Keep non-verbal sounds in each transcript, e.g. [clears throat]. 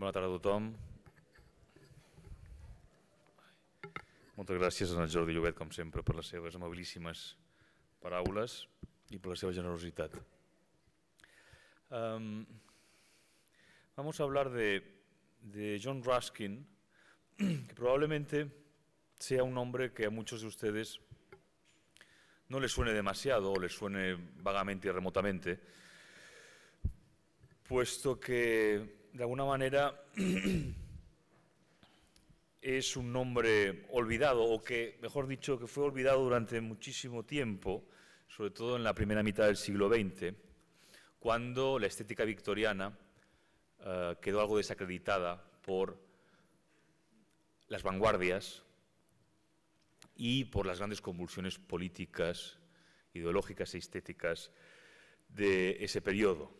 Buenas tardes a Muchas gracias a Jordi Llobet, como siempre, por las seves amabilíssimes paraules i la seva generositat. Em, vamos a hablar de, John Ruskin, que probablemente sea un nombre que a muchos de ustedes no les suene demasiado o les suene vagamente y remotamente, puesto que de alguna manera [clears throat] es un nombre olvidado, o que, mejor dicho, que fue olvidado durante muchísimo tiempo, sobre todo en la primera mitad del siglo XX, cuando la estética victoriana eh, quedó algo desacreditada por las vanguardias y por las grandes convulsiones políticas, ideológicas e estéticas de ese periodo.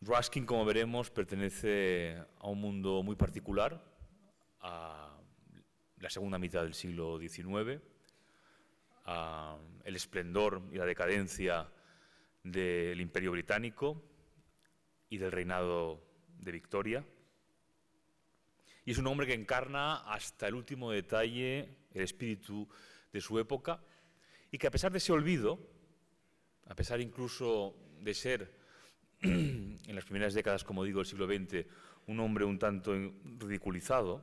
Ruskin, como veremos, pertenece a un mundo muy particular, a la segunda mitad del siglo XIX, a el esplendor y la decadencia del Imperio Británico y del reinado de Victoria. Y es un hombre que encarna hasta el último detalle el espíritu de su época y que a pesar de ese olvido, a pesar incluso de ser en las primeras décadas, como digo, del siglo XX, un hombre un tanto ridiculizado,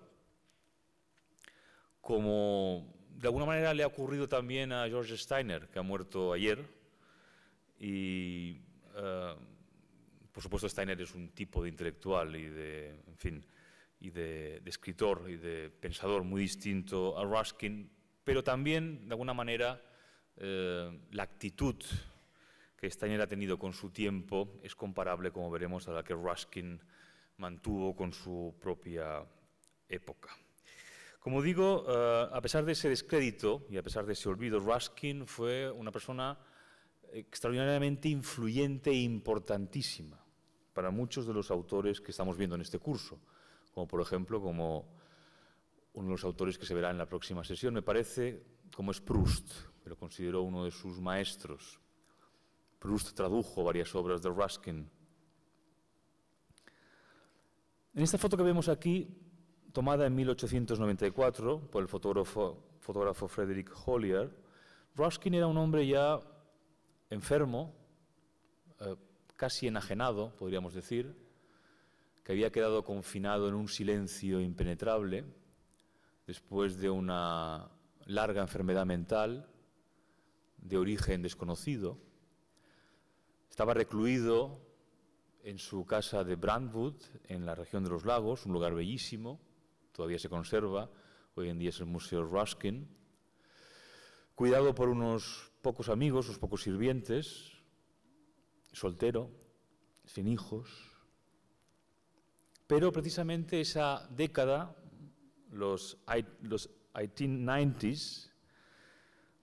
como de alguna manera le ha ocurrido también a George Steiner, que ha muerto ayer, y eh, por supuesto Steiner es un tipo de intelectual y de, en fin, y de, escritor y de pensador muy distinto a Ruskin, pero también, de alguna manera, eh, la actitud que Steiner ha tenido con su tiempo es comparable, como veremos, a la que Ruskin mantuvo con su propia época. Como digo, eh, a pesar de ese descrédito y a pesar de ese olvido, Ruskin fue una persona extraordinariamente influyente e importantísima para muchos de los autores que estamos viendo en este curso, como por ejemplo como uno de los autores que se verá en la próxima sesión, me parece, como es Proust, lo consideró uno de sus maestros. Proust tradujo varias obras de Ruskin. En esta foto que vemos aquí, tomada en 1894 por el fotógrafo, Frederick Hollier, Ruskin era un hombre ya enfermo, eh, casi enajenado, podríamos decir, que había quedado confinado en un silencio impenetrable después de una larga enfermedad mental de origen desconocido. Estaba recluido en su casa de Brandwood, en la región de los lagos, un lugar bellísimo, todavía se conserva, hoy en día es el Museo Ruskin, cuidado por unos pocos amigos, unos pocos sirvientes, soltero, sin hijos. Pero precisamente esa década, los, los 1890s,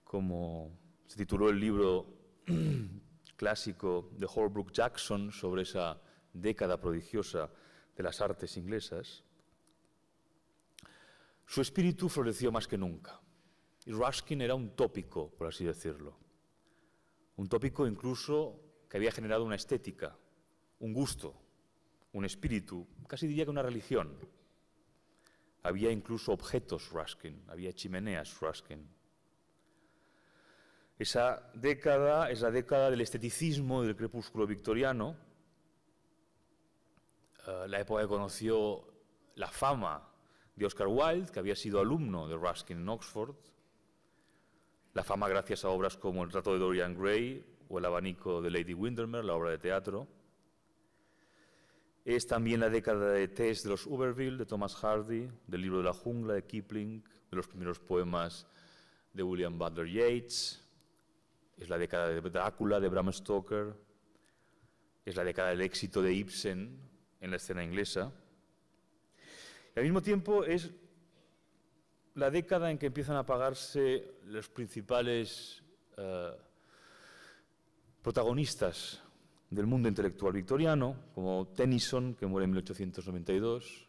como se tituló el libro clásico de Holbrook Jackson sobre esa década prodigiosa de las artes inglesas, su espíritu floreció más que nunca. Y Ruskin era un tópico, por así decirlo. Un tópico incluso que había generado una estética, un gusto, un espíritu, casi diría que una religión. Había incluso objetos Ruskin, había chimeneas Ruskin, esa década es la década del esteticismo del crepúsculo victoriano, eh, la época que conoció la fama de Oscar Wilde, que había sido alumno de Ruskin en Oxford, la fama gracias a obras como El trato de Dorian Gray o El abanico de Lady Windermere, la obra de teatro. Es también la década de test de los Uberville, de Thomas Hardy, del libro de la jungla de Kipling, de los primeros poemas de William Butler Yeats, es la década de Drácula, de Bram Stoker, es la década del éxito de Ibsen en la escena inglesa. Y al mismo tiempo es la década en que empiezan a apagarse los principales eh, protagonistas del mundo intelectual victoriano, como Tennyson, que muere en 1892,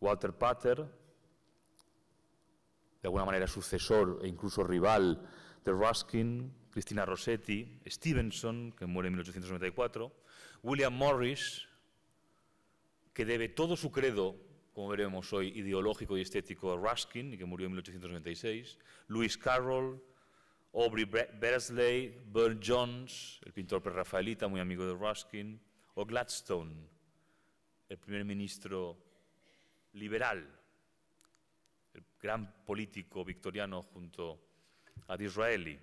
Walter Pater, de alguna manera sucesor e incluso rival de Ruskin, Cristina Rossetti, Stevenson, que muere en 1894, William Morris, que debe todo su credo, como veremos hoy, ideológico y estético a Ruskin, y que murió en 1896, Louis Carroll, Aubrey Bersley, Burne Jones, el pintor pre-Rafaelita, muy amigo de Ruskin, o Gladstone, el primer ministro liberal, el gran político victoriano junto a Disraeli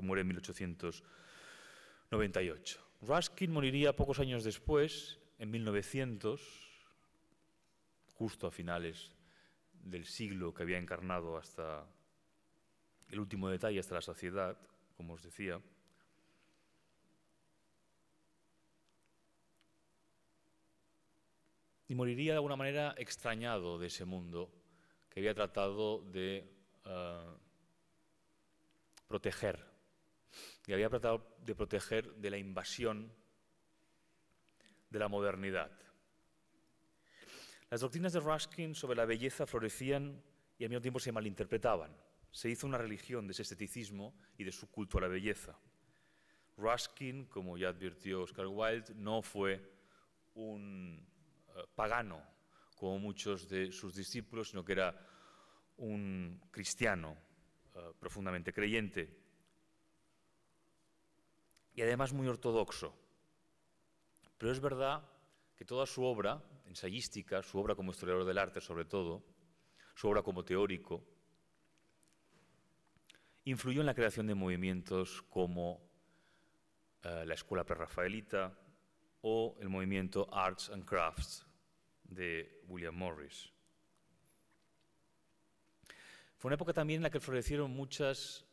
muere en 1898. Ruskin moriría pocos años después, en 1900, justo a finales del siglo que había encarnado hasta el último detalle, hasta la saciedad, como os decía. Y moriría de alguna manera extrañado de ese mundo que había tratado de eh, proteger y había tratado de proteger de la invasión de la modernidad. Las doctrinas de Ruskin sobre la belleza florecían y al mismo tiempo se malinterpretaban. Se hizo una religión de ese esteticismo y de su culto a la belleza. Ruskin, como ya advirtió Oscar Wilde, no fue un eh, pagano como muchos de sus discípulos, sino que era un cristiano eh, profundamente creyente y además muy ortodoxo. Pero es verdad que toda su obra ensayística, su obra como historiador del arte sobre todo, su obra como teórico, influyó en la creación de movimientos como eh, la Escuela Prerrafaelita o el movimiento Arts and Crafts de William Morris. Fue una época también en la que florecieron muchas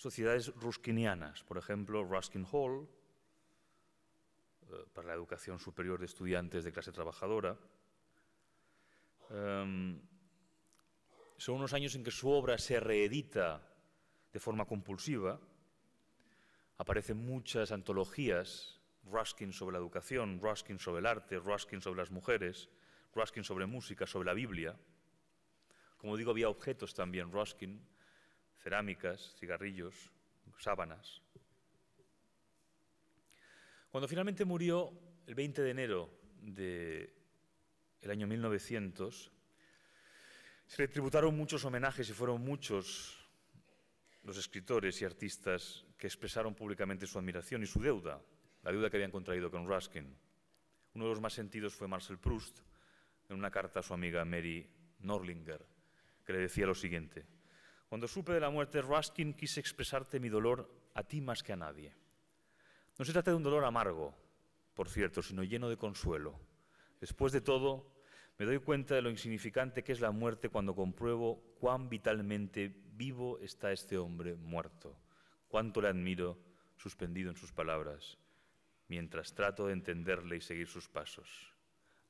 sociedades ruskinianas, por ejemplo, Ruskin Hall, eh, para la educación superior de estudiantes de clase trabajadora. Em, son unos años en que su obra se reedita de forma compulsiva. Aparecen muchas antologías, Ruskin sobre la educación, Ruskin sobre el arte, Ruskin sobre las mujeres, Ruskin sobre música, sobre la Biblia. Como digo, había objetos también, Ruskin, cerámicas, cigarrillos, sábanas. Cuando finalmente murió, el 20 de enero del año 1900, se le tributaron muchos homenajes y fueron muchos los escritores y artistas que expresaron públicamente su admiración y su deuda, la deuda que habían contraído con Ruskin. Uno de los más sentidos fue Marcel Proust, en una carta a su amiga Mary Norlinger, que le decía lo siguiente. Cuando supe de la muerte de Ruskin quise expresarte mi dolor a ti más que a nadie. No se trata de un dolor amargo, por cierto, sino lleno de consuelo. Después de todo, me doy cuenta de lo insignificante que es la muerte cuando compruebo cuán vitalmente vivo está este hombre muerto, cuánto le admiro, suspendido en sus palabras, mientras trato de entenderle y seguir sus pasos,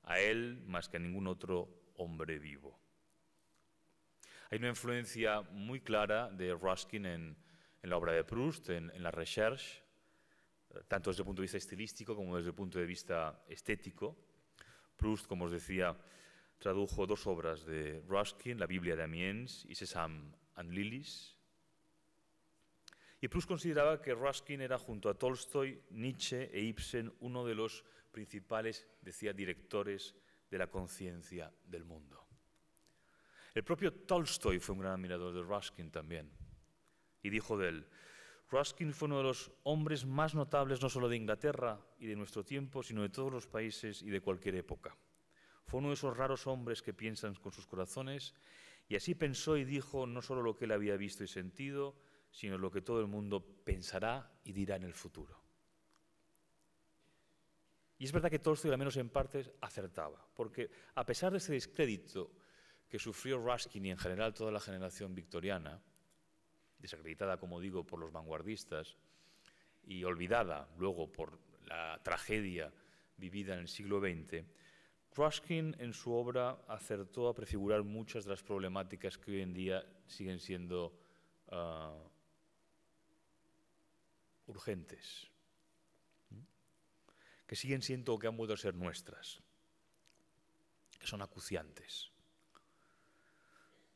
a él más que a ningún otro hombre vivo. Hay una influencia muy clara de Ruskin en, la obra de Proust, en, la Recherche, eh, tanto desde el punto de vista estilístico como desde el punto de vista estético. Proust, como os decía, tradujo dos obras de Ruskin, la Biblia de Amiens y Sesam and Lilies. Y Proust consideraba que Ruskin era, junto a Tolstoy, Nietzsche e Ibsen, uno de los principales, decía, directores de la conciencia del mundo. El propio Tolstoy fue un gran admirador de Ruskin también. Y dijo de él, Ruskin fue uno de los hombres más notables no solo de Inglaterra y de nuestro tiempo, sino de todos los países y de cualquier época. Fue uno de esos raros hombres que piensan con sus corazones y así pensó y dijo no solo lo que él había visto y sentido, sino lo que todo el mundo pensará y dirá en el futuro. Y es verdad que Tolstoy, al menos en partes, acertaba, porque a pesar de ese descrédito que sufrió Ruskin y en general toda la generación victoriana, desacreditada, como digo, por los vanguardistas y olvidada luego por la tragedia vivida en el siglo XX, Ruskin en su obra acertó a prefigurar muchas de las problemáticas que hoy en día siguen siendo ah, urgentes, que siguen siendo o que han vuelto a ser nuestras, que son acuciantes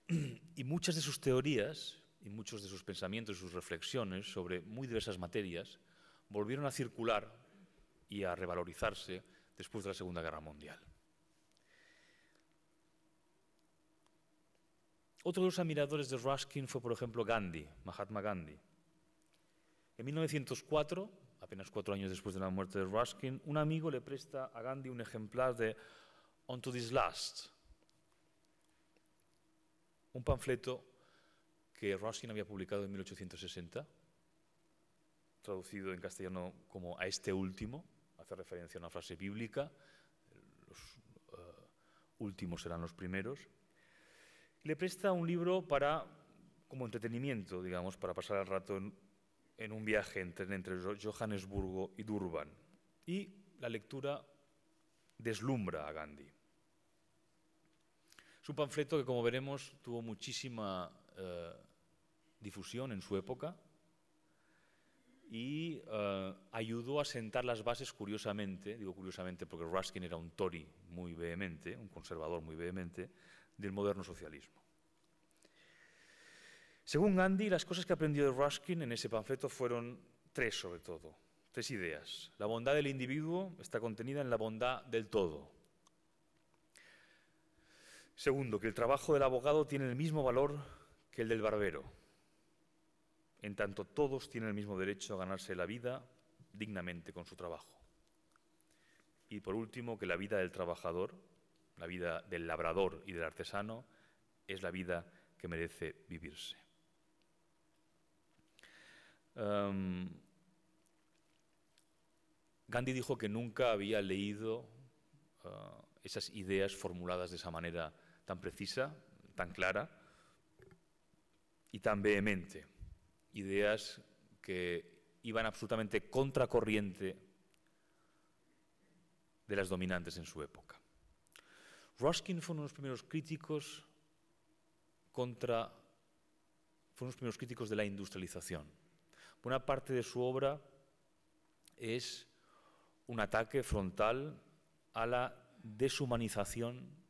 y muchas de sus teorías y muchos de sus pensamientos y sus reflexiones sobre muy diversas materias volvieron a circular y a revalorizarse después de la Segunda Guerra Mundial. Otro de los admiradores de Ruskin fue, por ejemplo, Gandhi, Mahatma Gandhi. En 1904, apenas cuatro años después de la muerte de Ruskin, un amigo le presta a Gandhi un ejemplar de «On to This Last, un panfleto que Ruskin había publicado en 1860, traducido en castellano como a este último, hace referencia a una frase bíblica, los eh, últimos serán los primeros, le presta un libro para, como entretenimiento, digamos, para pasar el rato en, un viaje entre Johannesburgo y Durban. Y la lectura deslumbra a Gandhi. Es un panfleto que, como veremos, tuvo muchísima eh, difusión en su época y eh, ayudó a sentar las bases curiosamente, digo curiosamente porque Ruskin era un Tory muy vehemente, un conservador muy vehemente, del moderno socialismo. Según Gandhi, las cosas que aprendió de Ruskin en ese panfleto fueron tres sobre todo, tres ideas. La bondad del individuo está contenida en la bondad del todo. Segundo, que el trabajo del abogado tiene el mismo valor que el del barbero, en tanto todos tienen el mismo derecho a ganarse la vida dignamente con su trabajo. Y por último, que la vida del trabajador, la vida del labrador y del artesano, es la vida que merece vivirse. Em, Gandhi dijo que nunca había leído eh, esas ideas formuladas de esa manera tan precisa, tan clara y tan vehemente. Ideas que iban absolutamente contracorriente de las dominantes en su época. Ruskin fue uno de los primeros críticos contra fue de los primeros críticos de la industrialización. Buena parte de su obra es un ataque frontal a la deshumanización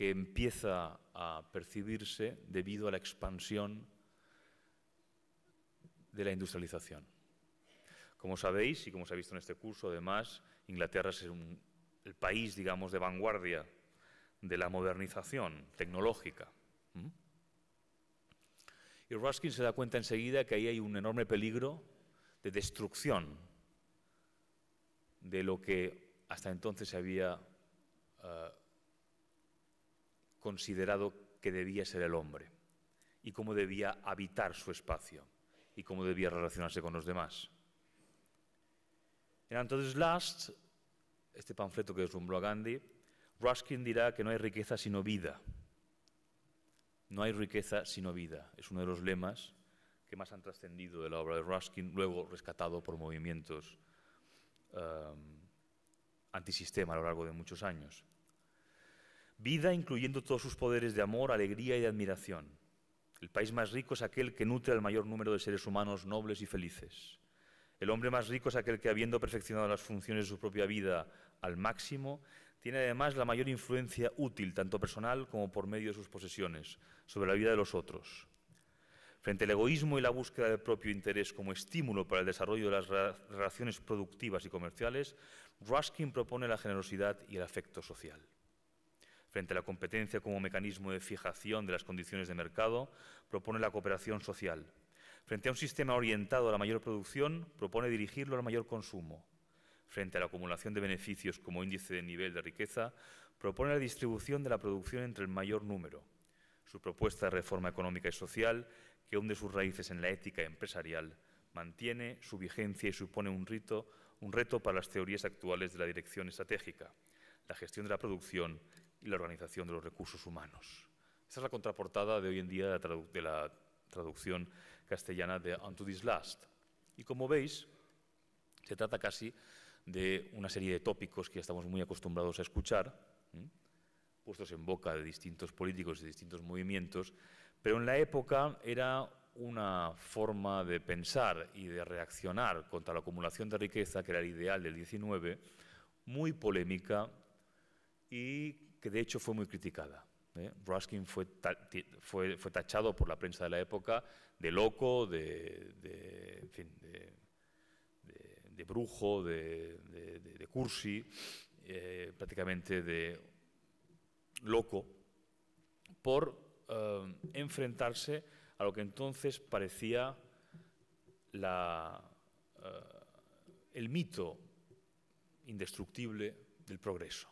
que empieza a percibirse debido a la expansión de la industrialización. Como sabéis y como se ha visto en este curso, además, Inglaterra es el país, digamos, de vanguardia de la modernización tecnológica. Y Ruskin se da cuenta enseguida que ahí hay un enorme peligro de destrucción de lo que hasta entonces se había eh, considerado que debía ser el hombre y cómo debía habitar su espacio y cómo debía relacionarse con los demás. En Anthony's Last, este panfleto que deslumbró a Gandhi, Ruskin dirá que no hay riqueza sino vida. No hay riqueza sino vida. Es uno de los lemas que más han trascendido de la obra de Ruskin, luego rescatado por movimientos um, antisistema a lo largo de muchos años vida incluyendo todos sus poderes de amor, alegría y admiración. El país más rico es aquel que nutre al mayor número de seres humanos nobles y felices. El hombre más rico es aquel que, habiendo perfeccionado las funciones de su propia vida al máximo, tiene además la mayor influencia útil, tanto personal como por medio de sus posesiones, sobre la vida de los otros. Frente al egoísmo y la búsqueda del propio interés como estímulo para el desarrollo de las relaciones productivas y comerciales, Ruskin propone la generosidad y el afecto social frente a la competencia como mecanismo de fijación de las condiciones de mercado, propone la cooperación social. Frente a un sistema orientado a la mayor producción, propone dirigirlo al mayor consumo. Frente a la acumulación de beneficios como índice de nivel de riqueza, propone la distribución de la producción entre el mayor número. Su propuesta de reforma económica y social, que hunde sus raíces en la ética empresarial, mantiene su vigencia y supone un, un reto para las teorías actuales de la dirección estratégica, la gestión de la producción, y la organización de los recursos humanos. Esa es la contraportada de hoy en día de la, traducción castellana de Unto This Last. Y como veis, se trata casi de una serie de tópicos que ya estamos muy acostumbrados a escuchar, puestos en boca de distintos políticos y distintos movimientos, pero en la época era una forma de pensar y de reaccionar contra la acumulación de riqueza, que era el ideal del 19, muy polémica y que de hecho fue muy criticada. ¿eh? Ruskin fue, fue, tachado por la prensa de la época de loco, de, brujo, de, cursi, eh, prácticamente de loco, por eh, enfrentarse a lo que entonces parecía la, el mito indestructible del progreso.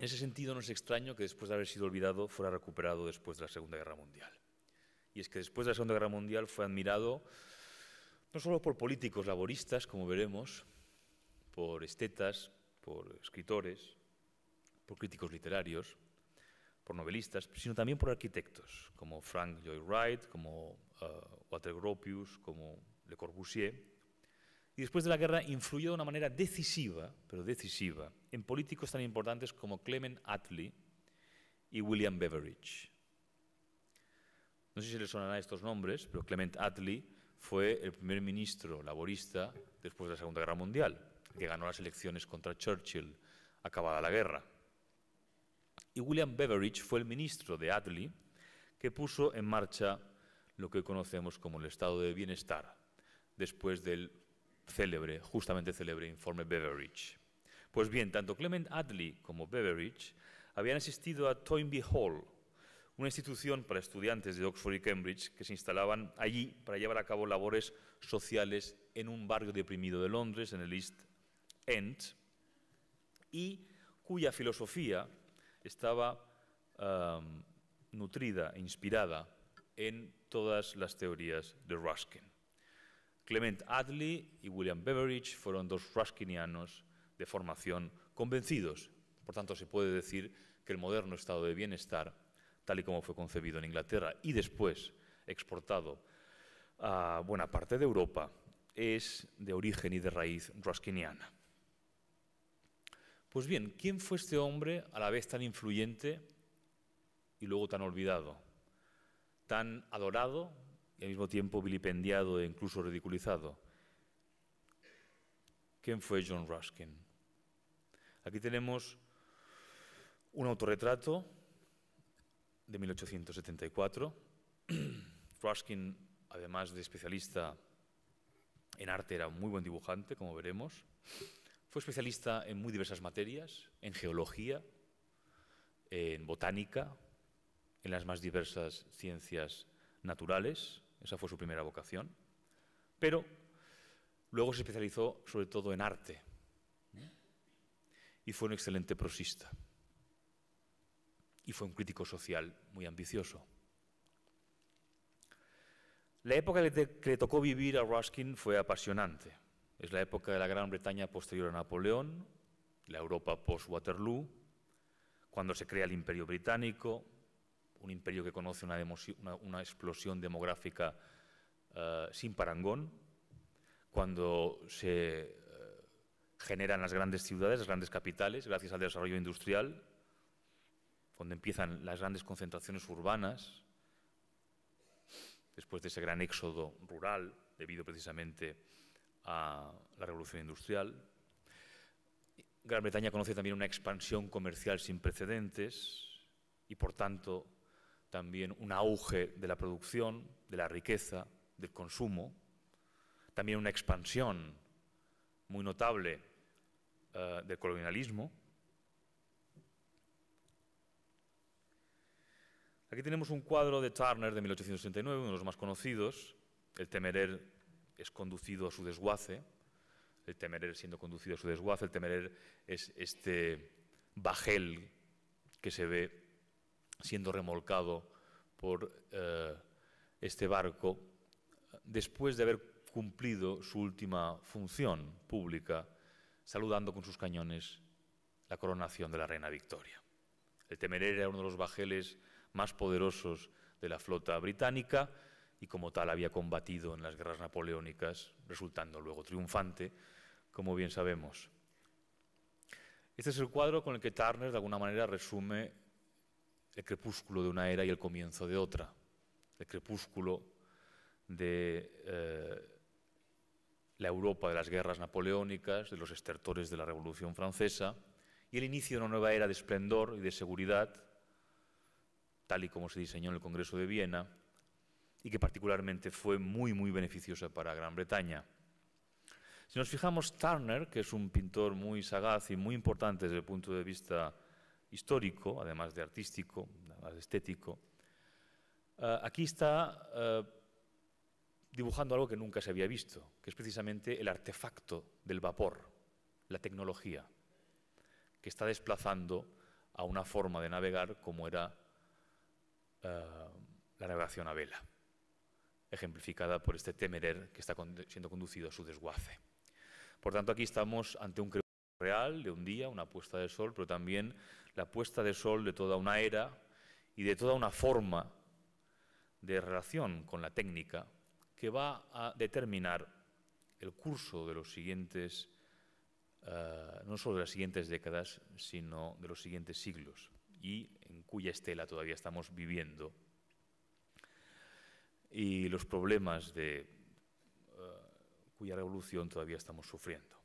En ese sentido, no es extraño que después de haber sido olvidado fuera recuperado después de la Segunda Guerra Mundial. Y es que después de la Segunda Guerra Mundial fue admirado no solo por políticos laboristas, como veremos, por estetas, por escritores, por críticos literarios, por novelistas, sino también por arquitectos, como Frank Lloyd Wright, como eh, Walter Gropius, como Le Corbusier, y después de la guerra influyó de una manera decisiva, pero decisiva, en políticos tan importantes como Clement Attlee y William Beveridge. No sé si les sonarán estos nombres, pero Clement Attlee fue el primer ministro laborista después de la Segunda Guerra Mundial, que ganó las elecciones contra Churchill acabada la guerra. Y William Beveridge fue el ministro de Attlee que puso en marcha lo que conocemos como el estado de bienestar, después del célebre, justamente célebre informe Beveridge. Pues bien, tanto Clement Adley como Beveridge habían asistido a Toynbee Hall, una institución para estudiantes de Oxford y Cambridge que se instalaban allí para llevar a cabo labores sociales en un barrio deprimido de Londres, en el East End, y cuya filosofía estaba um, nutrida e inspirada en todas las teorías de Ruskin. Clement Adley y William Beveridge fueron dos Ruskinianos de formación convencidos. Por tanto, se puede decir que el moderno estado de bienestar, tal y como fue concebido en Inglaterra y después exportado a buena parte de Europa, es de origen y de raíz ruskiniana. Pues bien, ¿quién fue este hombre a la vez tan influyente y luego tan olvidado, tan adorado y al mismo tiempo vilipendiado e incluso ridiculizado. ¿Quién fue John Ruskin? Aquí tenemos un autorretrato de 1874. [clears throat] Ruskin, además de especialista en arte, era un muy buen dibujante, como veremos. Fue especialista en muy diversas materias, en geología, en botánica, en las más diversas ciencias naturales esa fue su primera vocación, pero luego se especializó sobre todo en arte ¿eh? y fue un excelente prosista y fue un crítico social muy ambicioso. La época que le tocó vivir a Ruskin fue apasionante. Es la época de la Gran Bretaña posterior a Napoleón, la Europa post-Waterloo, cuando se crea el Imperio Británico, un imperio que conoce una, explosión demográfica eh, sin parangón, cuando se eh, generan las grandes ciudades, las grandes capitales, gracias al desarrollo industrial, cuando empiezan las grandes concentraciones urbanas, después de ese gran éxodo rural debido precisamente a la revolución industrial. Gran Bretaña conoce también una expansión comercial sin precedentes y, por tanto, también un auge de la producción, de la riqueza, del consumo, también una expansión muy notable eh, del colonialismo. Aquí tenemos un cuadro de Turner de 1869, uno de los más conocidos. El Temerer es conducido a su desguace. El Temerer siendo conducido a su desguace, el Temerer es este bajel que se ve siendo remolcado por eh, este barco después de haber cumplido su última función pública, saludando con sus cañones la coronación de la reina Victoria. El Temeraire era uno de los bajeles más poderosos de la flota británica y como tal había combatido en las guerras napoleónicas, resultando luego triunfante, como bien sabemos. Este es el cuadro con el que Turner de alguna manera resume el crepúsculo de una era y el comienzo de otra, el crepúsculo de eh, la Europa de las guerras napoleónicas, de los estertores de la Revolución Francesa, y el inicio de una nueva era de esplendor y de seguridad, tal y como se diseñó en el Congreso de Viena, y que particularmente fue muy, muy beneficiosa para Gran Bretaña. Si nos fijamos, Turner, que es un pintor muy sagaz y muy importante desde el punto de vista histórico, además de artístico, además de estético, eh, aquí está eh, dibujando algo que nunca se había visto, que es precisamente el artefacto del vapor, la tecnología, que está desplazando a una forma de navegar como era eh, la navegación a vela, ejemplificada por este temerer que está siendo conducido a su desguace. Por tanto, aquí estamos ante un real de un día, una puesta de sol, pero también la puesta de sol de toda una era y de toda una forma de relación con la técnica que va a determinar el curso de los siguientes, eh, no solo de las siguientes décadas, sino de los siguientes siglos y en cuya estela todavía estamos viviendo. Y los problemas de eh, cuya revolución todavía estamos sufriendo.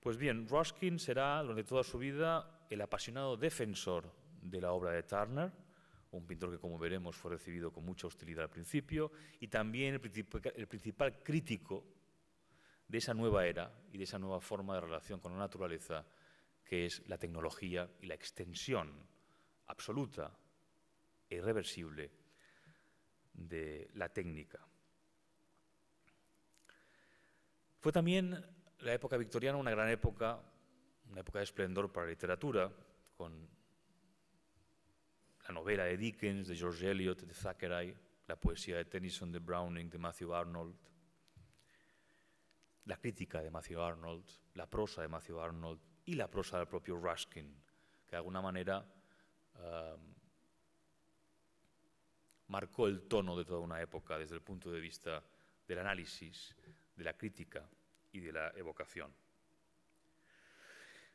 Pues bien, Ruskin será durante toda su vida el apasionado defensor de la obra de Turner, un pintor que, como veremos, fue recibido con mucha hostilidad al principio, y también el principal, crítico de esa nueva era y de esa nueva forma de relación con la naturaleza, que es la tecnología y la extensión absoluta e irreversible de la técnica. Fue también la época victoriana, una gran época, una época de esplendor para la literatura, con la novela de Dickens, de George Eliot, de Thackeray, la poesía de Tennyson, de Browning, de Matthew Arnold, la crítica de Matthew Arnold, la prosa de Matthew Arnold y la prosa del propio Ruskin, que de alguna manera um, marcó el tono de toda una época desde el punto de vista del análisis, de la crítica y de la evocación.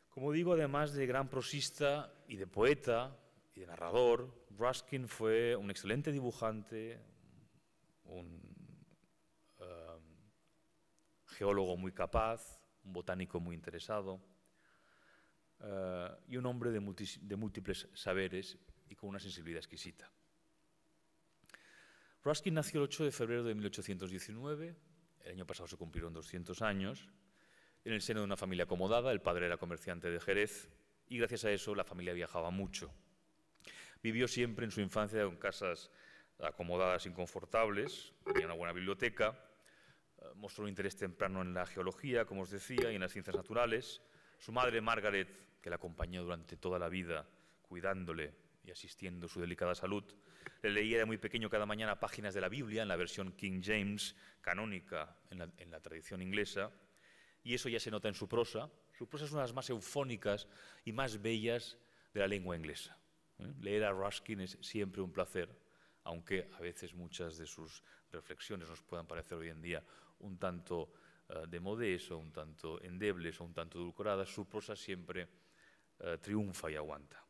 Como digo, además de gran prosista y de poeta y de narrador, Ruskin fue un excelente dibujante, un um, geólogo muy capaz, un botánico muy interesado uh, y un hombre de múltiples saberes y con una sensibilidad exquisita. Ruskin nació el 8 de febrero de 1819 el año pasado se cumplieron 200 años, en el seno de una familia acomodada, el padre era comerciante de Jerez, y gracias a eso la familia viajaba mucho. Vivió siempre en su infancia en casas acomodadas, inconfortables, tenía una buena biblioteca, eh, mostró un interés temprano en la geología, como os decía, y en las ciencias naturales. Su madre, Margaret, que la acompañó durante toda la vida, cuidándole y asistiendo su delicada salud, le leía de muy pequeño cada mañana páginas de la Biblia en la versión King James, canónica en la, tradición inglesa, y eso ya se nota en su prosa. Su prosa es una de las más eufónicas y más bellas de la lengua inglesa. ¿eh? Leer a Ruskin es siempre un placer, aunque a veces muchas de sus reflexiones nos puedan parecer hoy en día un tanto eh, de modés o un tanto endebles o un tanto edulcoradas, su prosa siempre eh, triunfa y aguanta.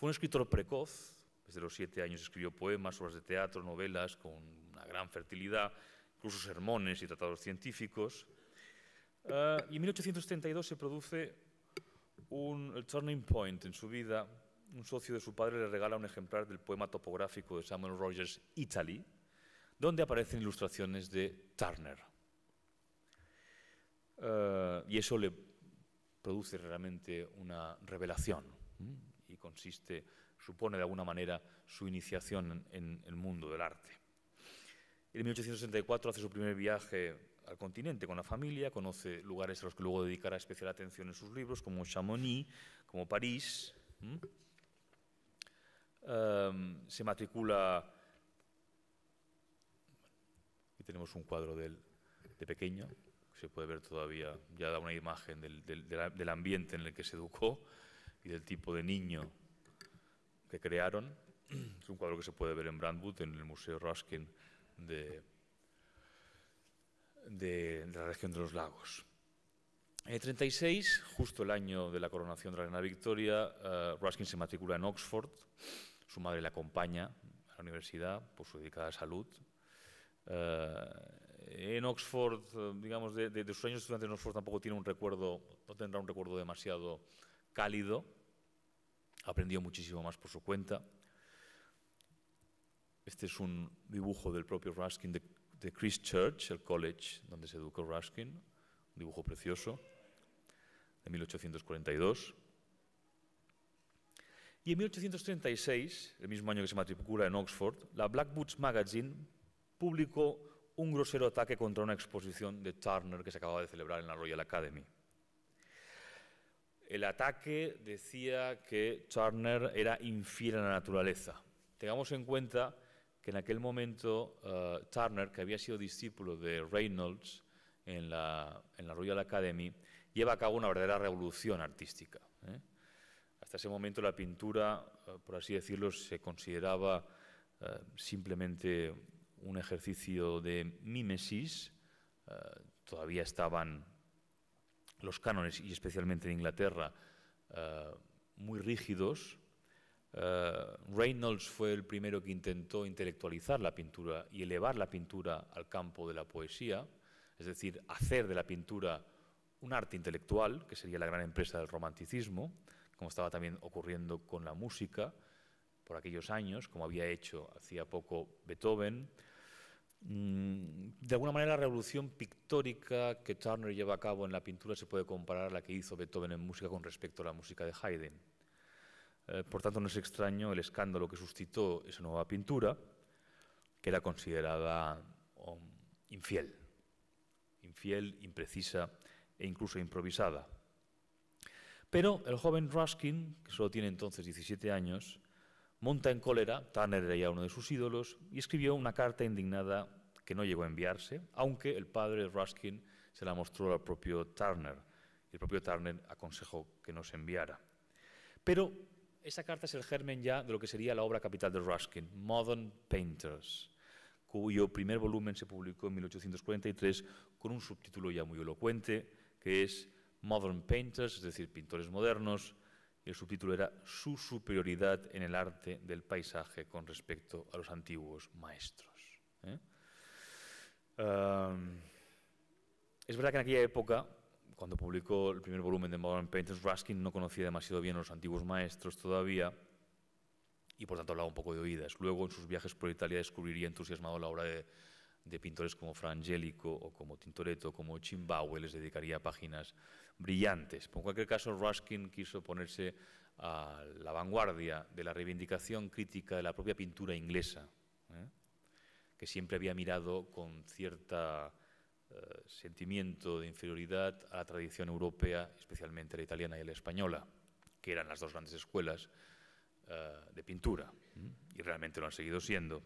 Fue un escritor precoz, desde los siete años escribió poemas, obras de teatro, novelas, con una gran fertilidad, incluso sermones y tratados científicos. Ah, y en 1832 se produce un turning point en su vida. Un socio de su padre le regala un ejemplar del poema topográfico de Samuel Rogers, Italy, donde aparecen ilustraciones de Turner. Ah, y eso le produce realmente una revelación y consiste, supone de alguna manera su iniciación en, el mundo del arte. En 1864 hace su primer viaje al continente con la familia, conoce lugares a los que luego dedicará especial atención en sus libros, como Chamonix, como París. Em, se matricula. Aquí tenemos un cuadro de, de pequeño, que se puede ver todavía, ya da una imagen del, del ambiente en el que se educó y del tipo de niño que crearon. Es un cuadro que se puede ver en Brandwood, en el Museo Ruskin de, de, la región de los lagos. En el 36, justo el año de la coronación de la Reina Victoria, eh, Ruskin se matricula en Oxford. Su madre le acompaña a la universidad por su dedicada salud. Eh, en Oxford, eh, digamos, de, de, de, sus años estudiantes en Oxford tampoco tiene un recuerdo, no tendrá un recuerdo demasiado cálido, aprendió muchísimo más por su cuenta. Este es un dibujo del propio Ruskin de, Christ Church, el college donde se educó Ruskin, un dibujo precioso, de 1842. Y en 1836, el mismo año que se matricula en Oxford, la Black Boots Magazine publicó un grosero ataque contra una exposición de Turner que se acababa de celebrar en la Royal Academy. El ataque decía que Turner era infiel a la naturaleza. Tengamos en cuenta que en aquel momento eh, Turner, que había sido discípulo de Reynolds en la, Royal Academy, lleva a cabo una verdadera revolución artística. ¿eh? Hasta ese momento la pintura, eh, por así decirlo, se consideraba simplemente un ejercicio de mimesis. todavía estaban los cánones, y especialmente en Inglaterra, eh, muy rígidos. Eh, Reynolds fue el primero que intentó intelectualizar la pintura y elevar la pintura al campo de la poesía, es decir, hacer de la pintura un arte intelectual, que sería la gran empresa del romanticismo, como estaba también ocurriendo con la música por aquellos años, como había hecho hacía poco Beethoven. Mm, de alguna manera la revolución pictórica histórica que Turner lleva a cabo en la pintura se puede comparar a la que hizo Beethoven en música con respecto a la música de Haydn. Eh, por tanto, no es extraño el escándalo que suscitó esa nueva pintura, que era considerada um, infiel, infiel, imprecisa e incluso improvisada. Pero el joven Ruskin, que solo tiene entonces 17 años, monta en cólera, Turner era ya uno de sus ídolos, y escribió una carta indignada que no llegó a enviarse, aunque el padre de Ruskin se la mostró al propio Turner, y el propio Turner aconsejó que no se enviara. Pero esa carta es el germen ya de lo que sería la obra capital de Ruskin, Modern Painters, cuyo primer volumen se publicó en 1843 con un subtítulo ya muy elocuente, que es Modern Painters, es decir, pintores modernos, y el subtítulo era Su superioridad en el arte del paisaje con respecto a los antiguos maestros. ¿eh? es verdad que en aquella época, cuando publicó el primer volumen de Modern Painters, Ruskin no conocía demasiado bien a los antiguos maestros todavía y por tanto hablaba un poco de oídas. Luego, en sus viajes por Italia, descubriría entusiasmado la obra de, pintores como Angelico o como Tintoretto, como y les dedicaría páginas brillantes. en cualquier caso, Ruskin quiso ponerse a la vanguardia de la reivindicación crítica de la propia pintura inglesa, que siempre había mirado con cierto eh, sentimiento de inferioridad a la tradición europea, especialmente la italiana y la española, que eran las dos grandes escuelas eh, de pintura, y realmente lo han seguido siendo.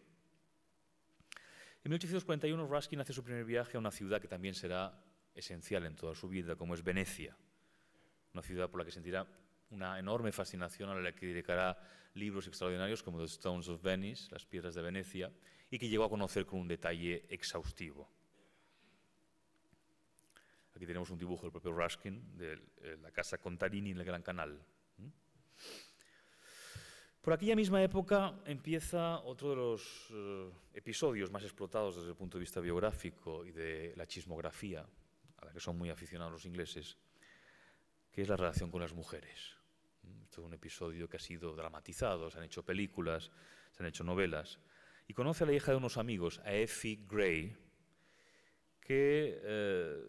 En 1841 Ruskin hace su primer viaje a una ciudad que también será esencial en toda su vida, como es Venecia, una ciudad por la que sentirá una enorme fascinación a la que dedicará libros extraordinarios como The Stones of Venice, Las Piedras de Venecia, y que llegó a conocer con un detalle exhaustivo. Aquí tenemos un dibujo del propio Ruskin de eh, la casa Contarini en el Gran Canal. Por aquella misma época empieza otro de los eh, episodios más explotados desde el punto de vista biográfico y de la chismografía, a la que son muy aficionados los ingleses, que es la relación con las mujeres. Esto es un episodio que ha sido dramatizado, se han hecho películas, se han hecho novelas, y conoce a la hija de unos amigos, a Effie Gray, que, eh,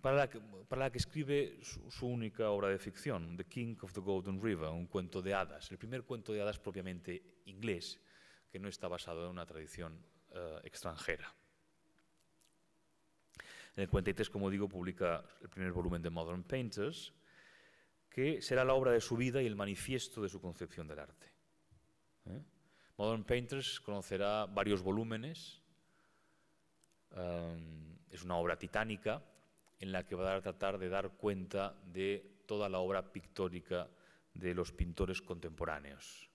para, la que, escribe su, única obra de ficción, The King of the Golden River, un cuento de hadas, el primer cuento de hadas propiamente inglés, que no está basado en una tradición eh, extranjera. En el 43, como digo, publica el primer volumen de Modern Painters, que será la obra de su vida y el manifiesto de su concepción del arte. ¿eh? Modern Painters conocerá varios volúmenes. Em, es una obra titánica en la que va a tratar de dar cuenta de toda la obra pictórica de los pintores contemporáneos,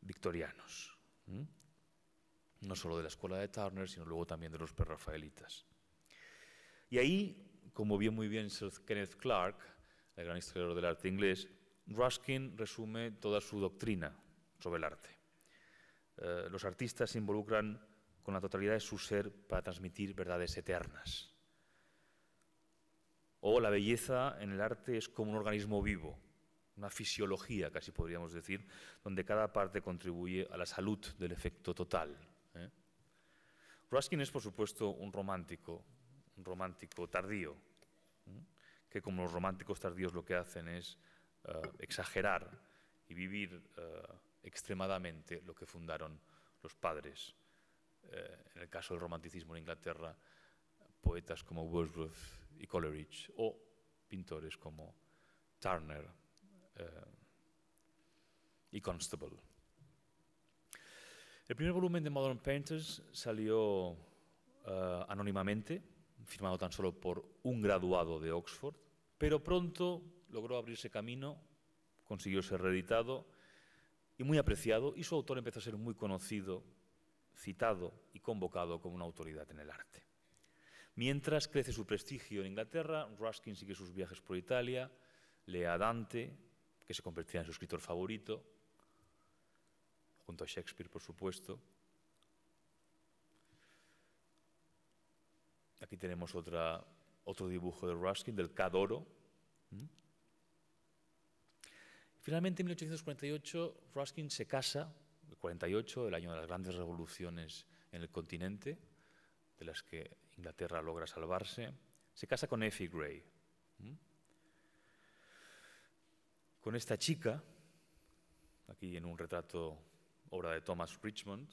victorianos. No solo de la escuela de Turner, sino luego también de los perrafaelitas. Y ahí, como bien muy bien Sir Kenneth Clark, el gran historiador del arte inglés, Ruskin resume toda su doctrina sobre el arte. Eh, los artistas se involucran con la totalidad de su ser para transmitir verdades eternas. O la belleza en el arte es como un organismo vivo, una fisiología, casi podríamos decir, donde cada parte contribuye a la salud del efecto total. ¿eh? Ruskin es, por supuesto, un romántico, un romántico tardío, que como los románticos tardíos lo que hacen es eh, exagerar y vivir extremadamente lo que fundaron los padres. Eh, en el caso del romanticismo en Inglaterra, poetas como Wordsworth y Coleridge, o pintores como Turner eh, y Constable. El primer volumen de Modern Painters salió eh, anónimamente, firmado tan solo por un graduado de Oxford, pero pronto logró abrirse camino, consiguió ser reeditado y muy apreciado, y su autor empezó a ser muy conocido, citado y convocado como una autoridad en el arte. Mientras crece su prestigio en Inglaterra, Ruskin sigue sus viajes por Italia, lee a Dante, que se convertirá en su escritor favorito, junto a Shakespeare, por supuesto. Aquí tenemos otra, otro dibujo de Ruskin, del Cadoro. Finalmente, en 1848, Ruskin se casa, el 48, el año de las grandes revoluciones en el continente, de las que Inglaterra logra salvarse, se casa con Effie Gray. Con esta chica, aquí en un retrato obra de Thomas Richmond,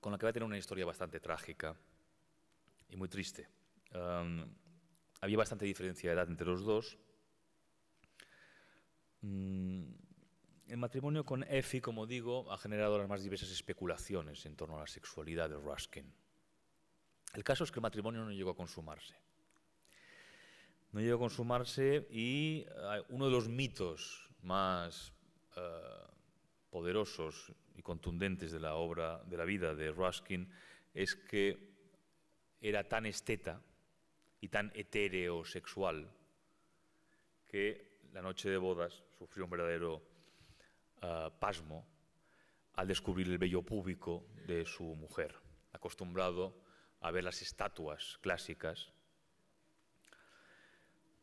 con la que va a tener una historia bastante trágica y muy triste. Um, había bastante diferencia de edad entre los dos, Mm, el matrimonio con Effie, como digo, ha generado las más diversas especulaciones en torno a la sexualidad de Ruskin. El caso es que el matrimonio no llegó a consumarse. No llegó a consumarse y eh, uno de los mitos más eh, poderosos y contundentes de la obra, de la vida de Ruskin, es que era tan esteta y tan etéreo-sexual que la noche de bodas sufrió un verdadero ah, pasmo al descubrir el vello público de su mujer, acostumbrado a ver las estatuas clásicas.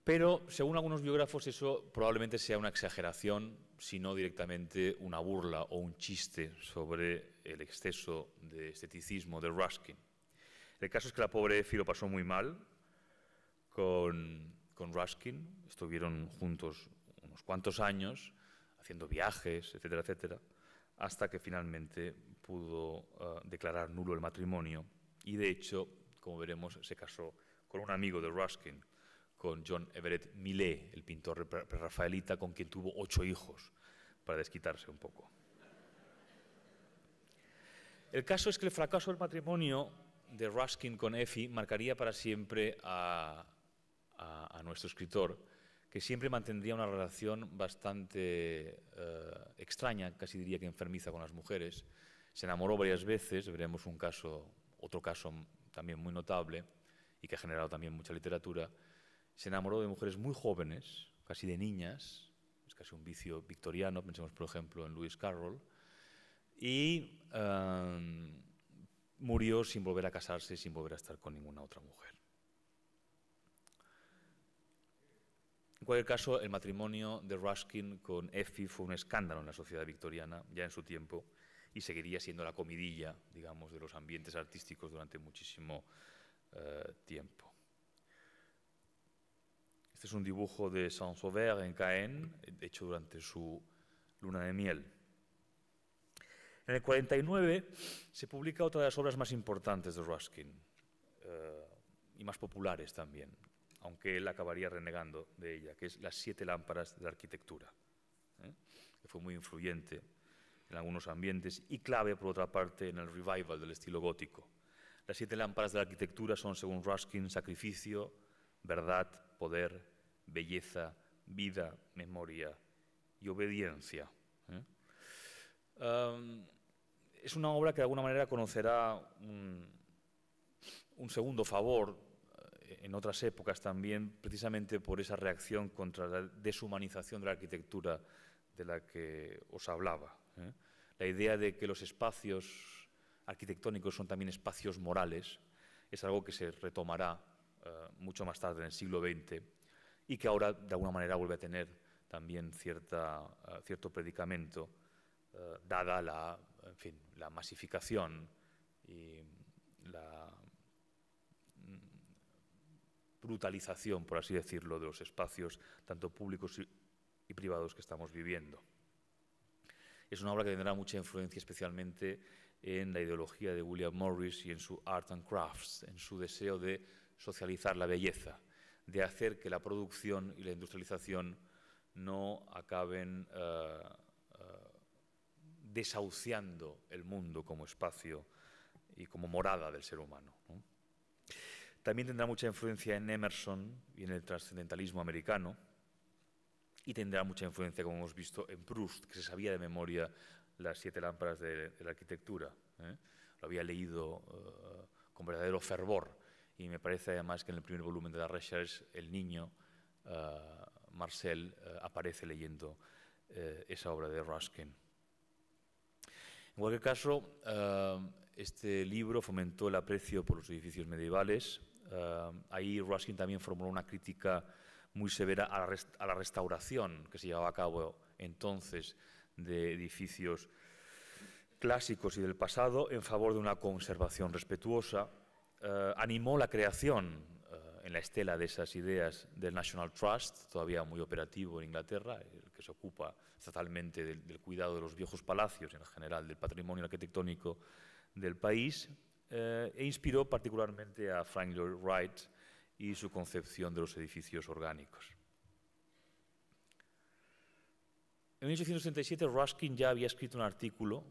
Pero, según algunos biógrafos, eso probablemente sea una exageración, sino directamente una burla o un chiste sobre el exceso de esteticismo de Ruskin. El caso es que la pobre filo lo pasó muy mal con con Ruskin, estuvieron juntos unos cuantos años, haciendo viajes, etcétera, etcétera, hasta que finalmente pudo eh, declarar nulo el matrimonio y de hecho, como veremos, se casó con un amigo de Ruskin, con John Everett Millet, el pintor rafaelita, con quien tuvo ocho hijos, para desquitarse un poco. El caso es que el fracaso del matrimonio de Ruskin con Effie marcaría para siempre a, a, nuestro escritor, que siempre mantendría una relación bastante eh, extraña, casi diría que enfermiza con las mujeres. Se enamoró varias veces, veremos un caso, otro caso también muy notable y que ha generado también mucha literatura. Se enamoró de mujeres muy jóvenes, casi de niñas, es casi un vicio victoriano, pensemos por ejemplo en Lewis Carroll, y eh, murió sin volver a casarse, sin volver a estar con ninguna otra mujer. En cualquier caso, el matrimonio de Ruskin con Effie fue un escándalo en la sociedad victoriana, ya en su tiempo, y seguiría siendo la comidilla, digamos, de los ambientes artísticos durante muchísimo eh, tiempo. Este es un dibujo de Saint-Sauveur en Caen, hecho durante su luna de miel. En el 49 se publica otra de las obras más importantes de Ruskin, eh, y más populares también, aunque él acabaría renegando de ella, que es las siete lámparas de la arquitectura, ¿eh? que fue muy influyente en algunos ambientes y clave, por otra parte, en el revival del estilo gótico. Las siete lámparas de la arquitectura son, según Ruskin, sacrificio, verdad, poder, belleza, vida, memoria y obediencia. ¿eh? es una obra que de alguna manera conocerá un segundo favor en otras épocas también, precisamente por esa reacción contra la deshumanización de la arquitectura de la que os hablaba. ¿eh? La idea de que los espacios arquitectónicos son también espacios morales es algo que se retomará eh, mucho más tarde, en el siglo XX, y que ahora de alguna manera vuelve a tener también cierta, eh, cierto predicamento, dada la, en fin, la masificación y la brutalización, por así decirlo, de los espacios, tanto públicos y privados, que estamos viviendo. Es una obra que tendrá mucha influencia especialmente en la ideología de William Morris y en su art and crafts, en su deseo de socializar la belleza, de hacer que la producción y la industrialización no acaben eh, eh, desahuciando el mundo como espacio y como morada del ser humano. También tendrá mucha influencia en Emerson y en el trascendentalismo americano, y tendrá mucha influencia, como hemos visto, en Proust, que se sabía de memoria las siete lámparas de, la arquitectura. ¿eh? Lo había leído eh, con verdadero fervor, y me parece además que en el primer volumen de la Recherche, el niño eh, Marcel aparece leyendo esa obra de Ruskin. En cualquier caso, este libro fomentó el aprecio por los edificios medievales, eh, ahí Ruskin también formuló una crítica muy severa a la, restauración que se llevaba a cabo entonces de edificios clásicos y del pasado en favor de una conservación respetuosa. Eh, animó la creación eh, en la estela de esas ideas del National Trust, todavía muy operativo en Inglaterra, el que se ocupa estatalmente del, del, cuidado de los viejos palacios, en general del patrimonio arquitectónico del país, eh, e inspiró particularmente a Frank Lloyd Wright y su concepción de los edificios orgánicos. En 1867 Ruskin ya había escrito un artículo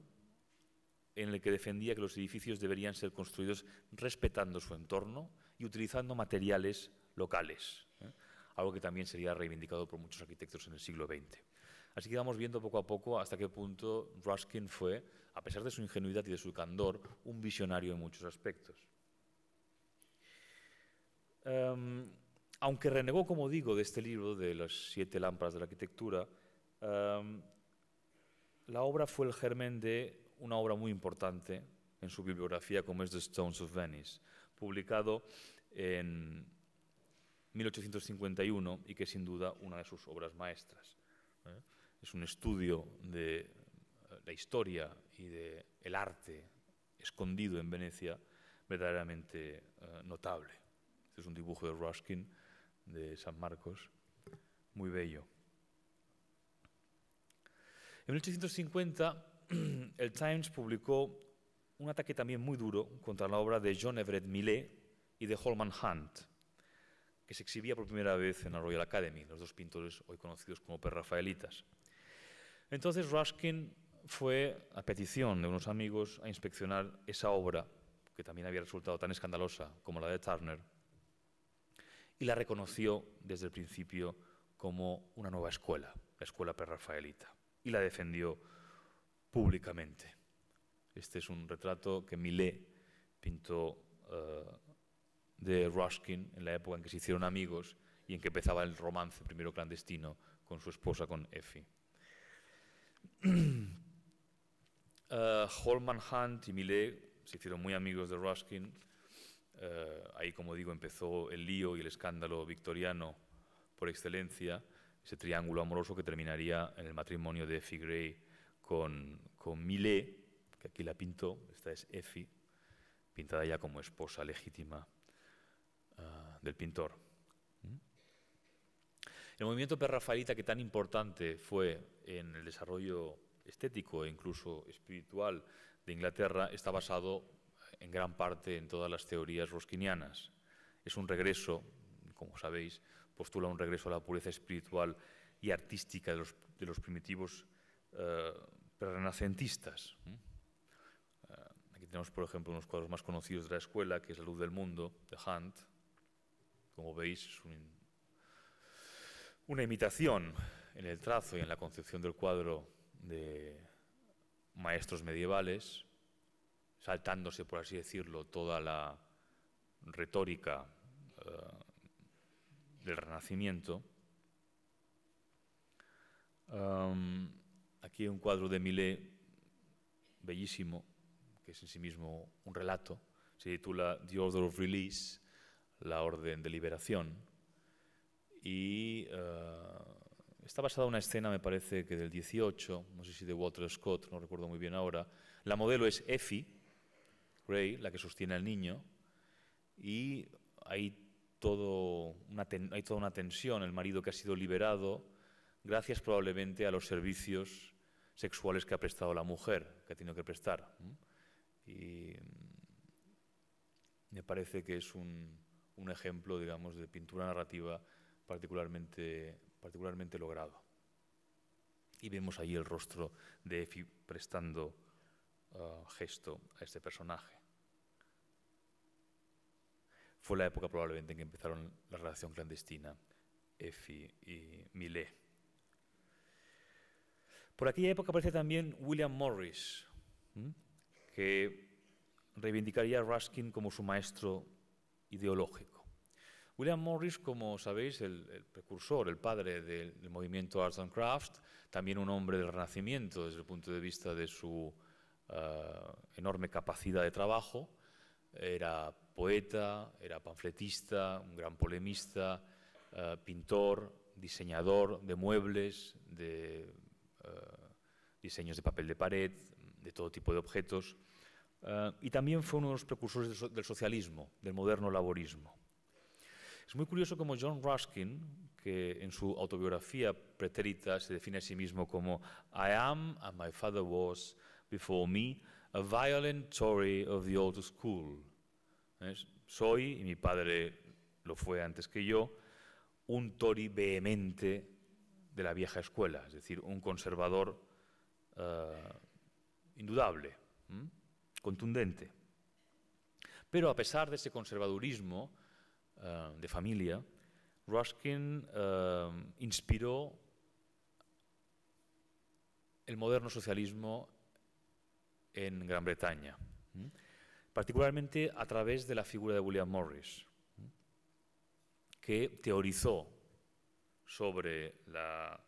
en el que defendía que los edificios deberían ser construidos respetando su entorno y utilizando materiales locales, ¿eh? algo que también sería reivindicado por muchos arquitectos en el siglo XX. Así que vamos viendo poco a poco hasta qué punto Ruskin fue a pesar de su ingenuidad y de su candor, un visionario en muchos aspectos. Em, aunque renegó, como digo, de este libro de las siete lámparas de la arquitectura, em, la obra fue el germen de una obra muy importante en su bibliografía como es The Stones of Venice, publicado en 1851 y que sin duda una de sus obras maestras. ¿eh? Es un estudio de eh, la historia y del el arte escondido en Venecia verdaderamente eh, notable. Este es un dibujo de Ruskin de San Marcos, muy bello. En 1850 [clears throat] el Times publicó un ataque también muy duro contra la obra de John Everett Millet y de Holman Hunt, que se exhibía por primera vez en la Royal Academy, los dos pintores hoy conocidos como perrafaelitas. Entonces Ruskin fue a petición de unos amigos a inspeccionar esa obra, que también había resultado tan escandalosa como la de Turner, y la reconoció desde el principio como una nueva escuela, la escuela perrafaelita, y la defendió públicamente. Este es un retrato que Millet pintó eh, de Ruskin en la época en que se hicieron amigos y en que empezaba el romance primero clandestino con su esposa, con Effie. [clears throat] Eh, Holman Hunt y Millet se hicieron muy amigos de Ruskin. Eh, ahí, como digo, empezó el lío y el escándalo victoriano por excelencia, ese triángulo amoroso que terminaría en el matrimonio de Effie Gray con, con Millet, que aquí la pintó, esta es Effie, pintada ya como esposa legítima eh, del pintor. ¿Mm? El movimiento perrafalita que tan importante fue en el desarrollo estético e incluso espiritual de Inglaterra está basado en gran parte en todas las teorías rosquinianas. Es un regreso, como sabéis, postula un regreso a la pureza espiritual y artística de los, primitivos eh, renacentistas. Eh, aquí tenemos, por ejemplo, unos cuadros más conocidos de la escuela, que es La luz del mundo, de Hunt. Como veis, es una imitación en el trazo y en la concepción del cuadro de maestros medievales, saltándose, por así decirlo, toda la retórica eh, del Renacimiento. aquí hay un cuadro de Millet bellísimo, que es en sí mismo un relato, se titula The Order of Release, la orden de liberación, y eh, Está basada en una escena, me parece que del 18, no sé si de Walter Scott, no recuerdo muy bien ahora. La modelo es Effie Gray, la que sostiene al niño, y hay, toda una tensión. El marido que ha sido liberado, gracias probablemente a los servicios sexuales que ha prestado la mujer, que ha tenido que prestar. me parece que es un, un ejemplo, digamos, de pintura narrativa particularmente particularmente logrado. Y vemos ahí el rostro de Effie prestando uh, gesto a este personaje. Fue la época probablemente en que empezaron la relación clandestina Effie y Millet. Por aquella época aparece también William Morris, que reivindicaría a Ruskin como su maestro ideológico. William Morris, como sabéis, el, precursor, el padre del, movimiento Arts and Crafts, también un hombre del Renacimiento desde el punto de vista de su eh, enorme capacidad de trabajo, era poeta, era panfletista, un gran polemista, eh, pintor, diseñador de muebles, de eh, diseños de papel de pared, de todo tipo de objetos, y también fue uno de los precursores del socialismo, del moderno laborismo. Es muy curioso como John Ruskin, que en su autobiografía pretérita se define a sí mismo como I am and my father was before me a violent Tory of the old school. Soy, y mi padre lo fue antes que yo, un Tory vehemente de la vieja escuela, es decir, un conservador eh, indudable, contundente. Pero a pesar de ese conservadurismo, eh, de familia, Ruskin eh, inspiró el moderno socialismo en Gran Bretaña, particularmente a través de la figura de William Morris, que teorizó sobre la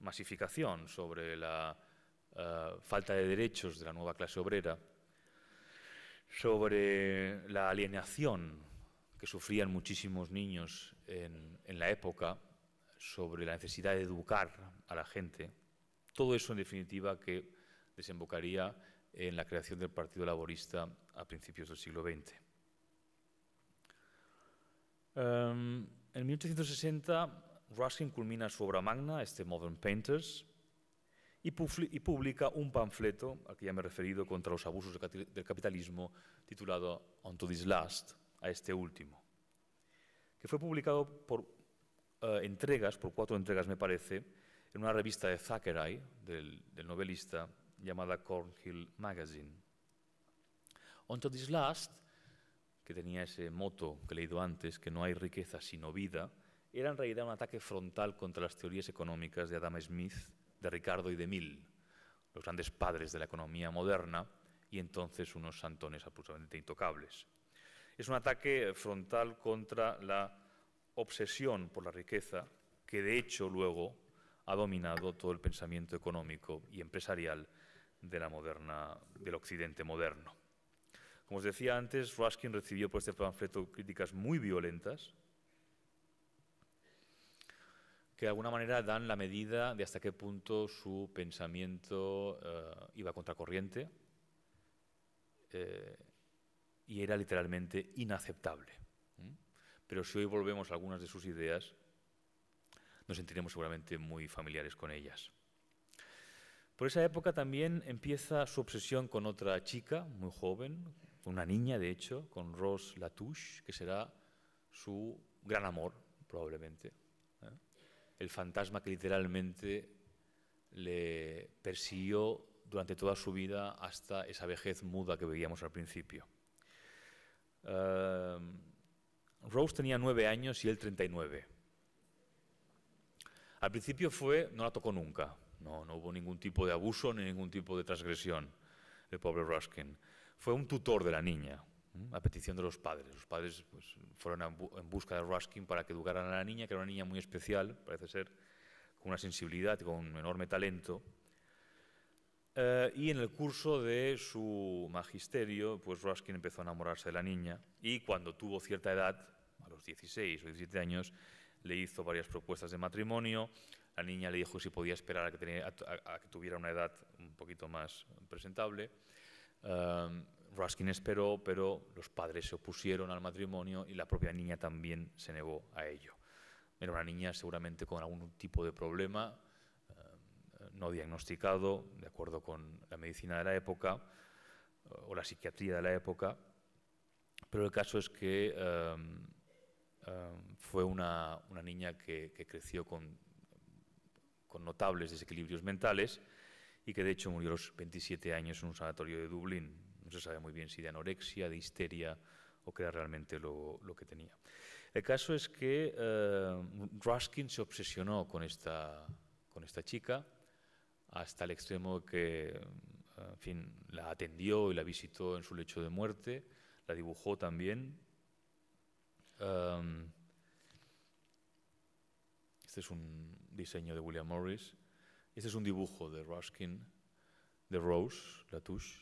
masificación, sobre la eh, falta de derechos de la nueva clase obrera, sobre la alienación que sufrían muchísimos niños en, la época sobre la necesidad de educar a la gente. Todo eso, en definitiva, que desembocaría en la creación del Partido Laborista a principios del siglo XX. Em, en 1860, Ruskin culmina su obra magna, este Modern Painters, y, publica un panfleto al que ya me he referido contra los abusos del capitalismo titulado On to this Last, este último, que fue publicado por eh, entregas, por cuatro entregas me parece, en una revista de Thackeray, del, del novelista, llamada Cornhill Magazine. Onto This Last, que tenía ese moto que he leído antes, que no hay riqueza sino vida, era en realidad un ataque frontal contra las teorías económicas de Adam Smith, de Ricardo y de Mill, los grandes padres de la economía moderna y entonces unos santones absolutamente intocables. Es un ataque frontal contra la obsesión por la riqueza que de hecho luego ha dominado todo el pensamiento económico y empresarial de la moderna, del occidente moderno. Como os decía antes, Ruskin recibió por este panfleto críticas muy violentas que de alguna manera dan la medida de hasta qué punto su pensamiento eh, iba contracorriente eh, y era literalmente inaceptable. Pero si hoy volvemos a algunas de sus ideas, nos sentiremos seguramente muy familiares con ellas. Por esa época también empieza su obsesión con otra chica, muy joven, una niña de hecho, con Rose Latouche, que será su gran amor, probablemente. ¿eh? El fantasma que literalmente le persiguió durante toda su vida hasta esa vejez muda que veíamos al principio. Ehm, Rose tenía nueve años y él 39. Al principio fue, no la tocó nunca, no, no hubo ningún tipo de abuso ni ningún tipo de transgresión, el pobre Ruskin. Fue un tutor de la niña, a petición de los padres. Los padres pues, fueron en busca de Ruskin para que educaran a la niña, que era una niña muy especial, parece ser, con una sensibilidad, y con un enorme talento. Eh, y en el curso de su magisterio, pues Ruskin empezó a enamorarse de la niña y cuando tuvo cierta edad, a los 16 o 17 años, le hizo varias propuestas de matrimonio. La niña le dijo si podía esperar a que, tuviera una edad un poquito más presentable. Eh, Ruskin esperó, pero los padres se opusieron al matrimonio y la propia niña también se negó a ello. Era una niña seguramente con algún tipo de problema, no diagnosticado, de acuerdo con la medicina de la época eh, o la psiquiatría de la época, pero el caso es que em, em, fue una, niña que, creció con, notables desequilibrios mentales y que de hecho murió a los 27 años en un sanatorio de Dublín. No se sabe muy bien si de anorexia, de histeria o qué era realmente lo, que tenía. El caso es que eh, Ruskin se obsesionó con esta chica hasta el extremo que eh, en fin, la atendió y la visitó en su lecho de muerte, la dibujó también. Em, este es un diseño de William Morris. Este es un dibujo de Ruskin, de Rose Latouche,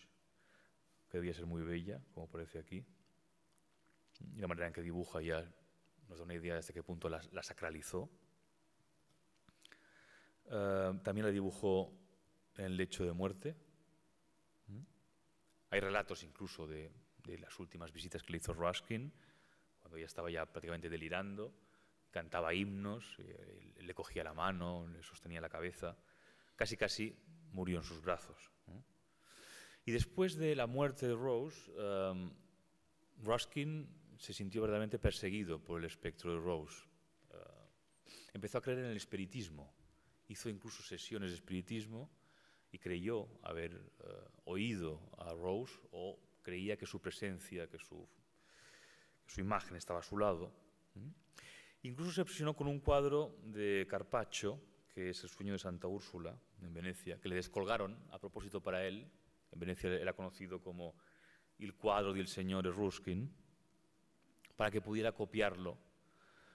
que debía ser muy bella, como parece aquí. Y la manera en que dibuja ya nos da una idea de hasta qué punto la, sacralizó. Em, también la dibujó en el lecho de muerte. ¿Mm? Hay relatos incluso de, las últimas visitas que le hizo Ruskin, cuando ya estaba ya prácticamente delirando, cantaba himnos, eh, le cogía la mano, le sostenía la cabeza, casi casi murió en sus brazos. Y después de la muerte de Rose, um, Ruskin se sintió verdaderamente perseguido por el espectro de Rose. Uh, empezó a creer en el espiritismo, hizo incluso sesiones de espiritismo, y creyó haber eh, oído a Rose o creía que su presencia, que su, su imagen estaba a su lado. Incluso se obsesionó con un cuadro de Carpaccio, que es el sueño de Santa Úrsula, en Venecia, que le descolgaron a propósito para él. En Venecia era conocido como el cuadro del señor Ruskin, para que pudiera copiarlo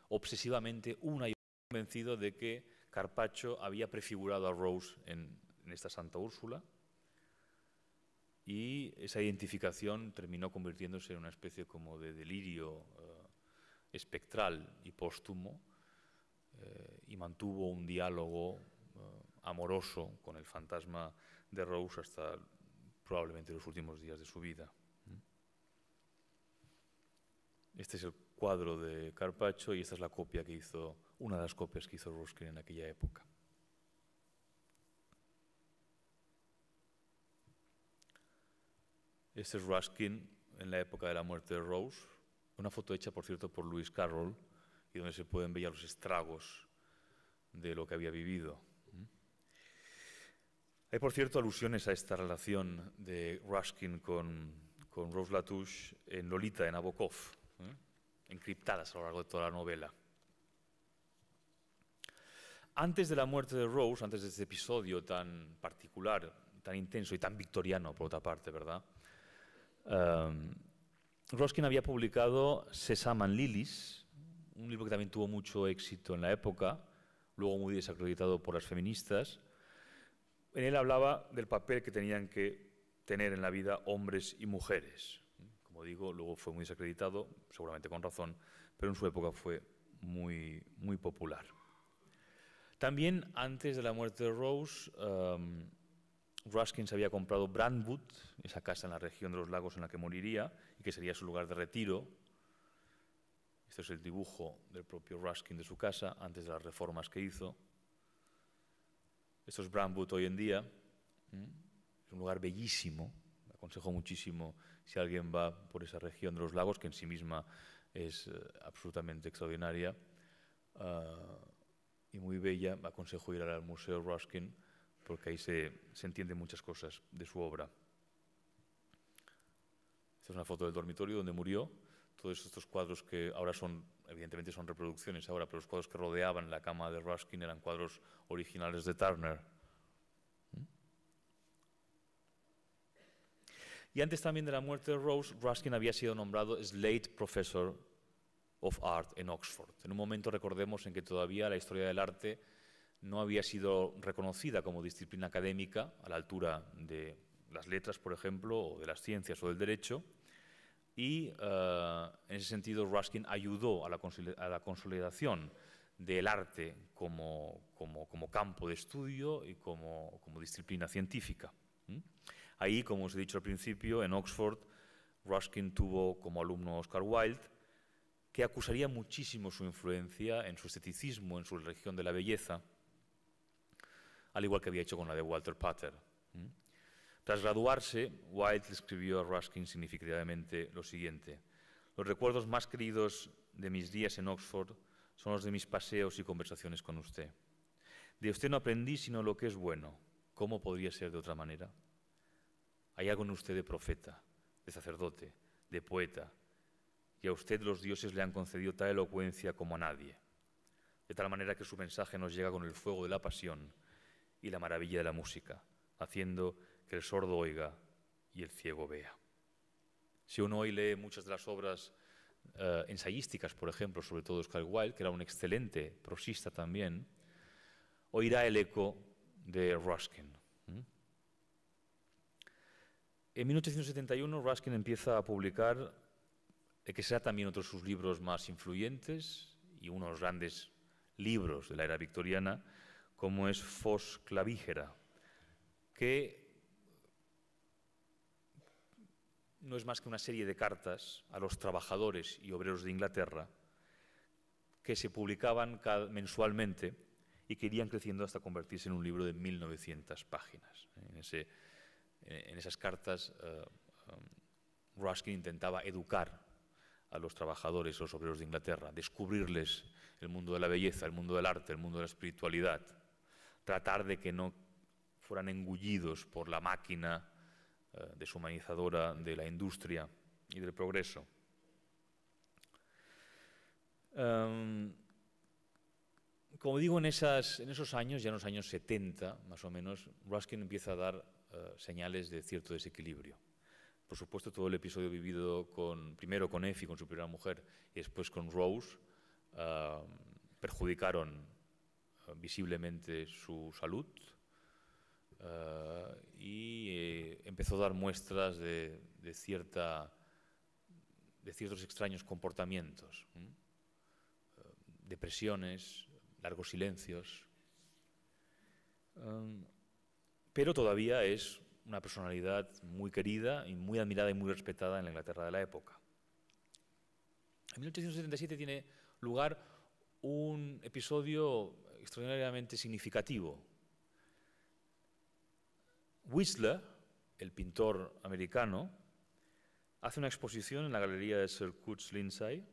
obsesivamente una y otra, convencido de que Carpaccio había prefigurado a Rose en, en esta Santa Úrsula, y esa identificación terminó convirtiéndose en una especie como de delirio eh, espectral y póstumo, eh, y mantuvo un diálogo eh, amoroso con el fantasma de Rose hasta probablemente los últimos días de su vida. Este es el cuadro de Carpaccio y esta es la copia que hizo, una de las copias que hizo Ruskin en aquella época. Este es Ruskin en la época de la muerte de Rose, una foto hecha, por cierto, por Lewis Carroll, y donde se pueden ver ya los estragos de lo que había vivido. Mm. Hay, por cierto, alusiones a esta relación de Ruskin con, Rose Latouche en Lolita, en Nabokov, ¿eh? encriptadas a lo largo de toda la novela. Antes de la muerte de Rose, antes de este episodio tan particular, tan intenso y tan victoriano, por otra parte, ¿verdad? Em, Roskin había publicado Sesaman Lilies, un libro que también tuvo mucho éxito en la época, luego muy desacreditado por las feministas. En él hablaba del papel que tenían que tener en la vida hombres y mujeres. Como digo, luego fue muy desacreditado, seguramente con razón, pero en su época fue muy, muy popular. También antes de la muerte de Rose, em, Ruskin se había comprado Brandwood, esa casa en la región de los lagos en la que moriría y que sería su lugar de retiro. Este es el dibujo del propio Ruskin de su casa antes de las reformas que hizo. Esto es Brandwood hoy en día. Es un lugar bellísimo. Me aconsejo muchísimo si alguien va por esa región de los lagos, que en sí misma es eh, absolutamente extraordinaria ah, y muy bella. Me aconsejo ir al Museo Ruskin porque ahí se, entienden muchas cosas de su obra. Esta es una foto del dormitorio donde murió. Todos estos cuadros que ahora son, evidentemente son reproducciones ahora, pero los cuadros que rodeaban la cama de Ruskin eran cuadros originales de Turner. ¿Mm? Y antes también de la muerte de Rose, Ruskin había sido nombrado Slade Professor of Art en Oxford. En un momento recordemos en que todavía la historia del arte no había sido reconocida como disciplina académica a la altura de las letras, por ejemplo, o de las ciencias o del derecho. Y eh, en ese sentido Ruskin ayudó a la, consolidación del arte como, campo de estudio y como, disciplina científica. Ahí, como os he dicho al principio, en Oxford, Ruskin tuvo como alumno Oscar Wilde, que acusaría muchísimo su influencia en su esteticismo, en su religión de la belleza, al igual que había hecho con la de Walter Pater. Tras graduarse, Wilde escribió a Ruskin significativamente lo siguiente. Los recuerdos más queridos de mis días en Oxford son los de mis paseos y conversaciones con usted. De usted no aprendí sino lo que es bueno. ¿Cómo podría ser de otra manera? Hay algo en usted de profeta, de sacerdote, de poeta, y a usted los dioses le han concedido tal elocuencia como a nadie, de tal manera que su mensaje nos llega con el fuego de la pasión y la maravilla de la música, haciendo que el sordo oiga y el ciego vea. Si uno hoy lee muchas de las obras eh, ensayísticas, por ejemplo, sobre todo Oscar Wilde, que era un excelente prosista también, oirá el eco de Ruskin. En 1871 Ruskin empieza a publicar eh, que será también otro de sus libros más influyentes y unos grandes libros de la era victoriana, como es Fos Clavígera, que no es más que una serie de cartas a los trabajadores y obreros de Inglaterra que se publicaban mensualmente y que irían creciendo hasta convertirse en un libro de 1900 páginas. En, esas cartas, eh, um, Ruskin intentaba educar a los trabajadores, y los obreros de Inglaterra, descubrirles el mundo de la belleza, el mundo del arte, el mundo de la espiritualidad, tratar de que no fueran engullidos por la máquina eh, deshumanizadora de la industria y del progreso. Em, como digo, en, esos años, ya en los años 70 más o menos, Ruskin empieza a dar eh, señales de cierto desequilibrio. Por supuesto, todo el episodio vivido con, primero con Effie, con su primera mujer, y después con Rose, em, perjudicaron visiblemente su salud eh, y eh, empezó a dar muestras de, ciertos extraños comportamientos, eh, depresiones, largos silencios. Em, pero todavía es una personalidad muy querida y muy admirada y muy respetada en la Inglaterra de la época. En 1877 tiene lugar un episodio extraordinariamente significativo. Whistler, el pintor americano, hace una exposición en la galería de Sir Kurtz Lindsay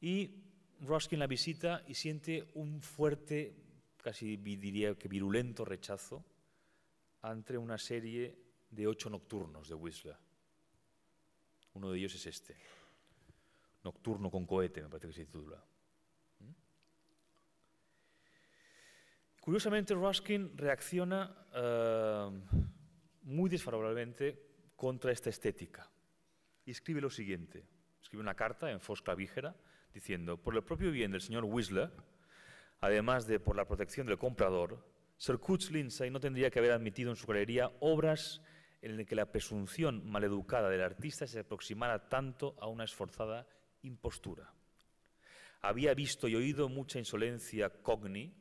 y Ruskin la visita y siente un fuerte, casi diría que virulento rechazo ante una serie de ocho nocturnos de Whistler. Uno de ellos es este, Nocturno con cohete, me parece que se titula. Curiosamente, Ruskin reacciona eh, muy desfavorablemente contra esta estética y escribe lo siguiente. Escribe una carta en Fosca Vígera diciendo, por el propio bien del señor Whistler, además de por la protección del comprador, Sir Coutts Lindsay no tendría que haber admitido en su galería obras en las que la presunción maleducada del artista se aproximara tanto a una esforzada impostura. Había visto y oído mucha insolencia cogni,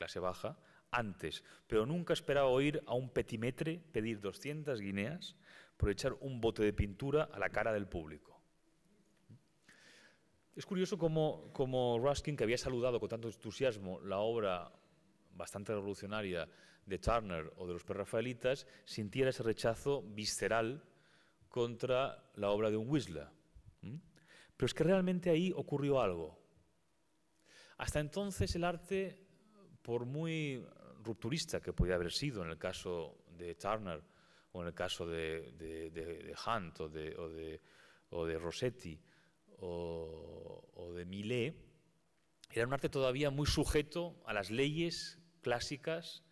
clase baja, antes, pero nunca esperaba oír a un petimetre pedir 200 guineas por echar un bote de pintura a la cara del público. Es curioso cómo, Ruskin, que había saludado con tanto entusiasmo la obra bastante revolucionaria de Turner o de los perrafaelitas, sintiera ese rechazo visceral contra la obra de un Whistler. Pero es que realmente ahí ocurrió algo. Hasta entonces el arte por muy rupturista que podía haber sido en el caso de Turner o en el caso de, Hunt o de, Rossetti o, o de Millet, era un arte todavía muy sujeto a las leyes clásicas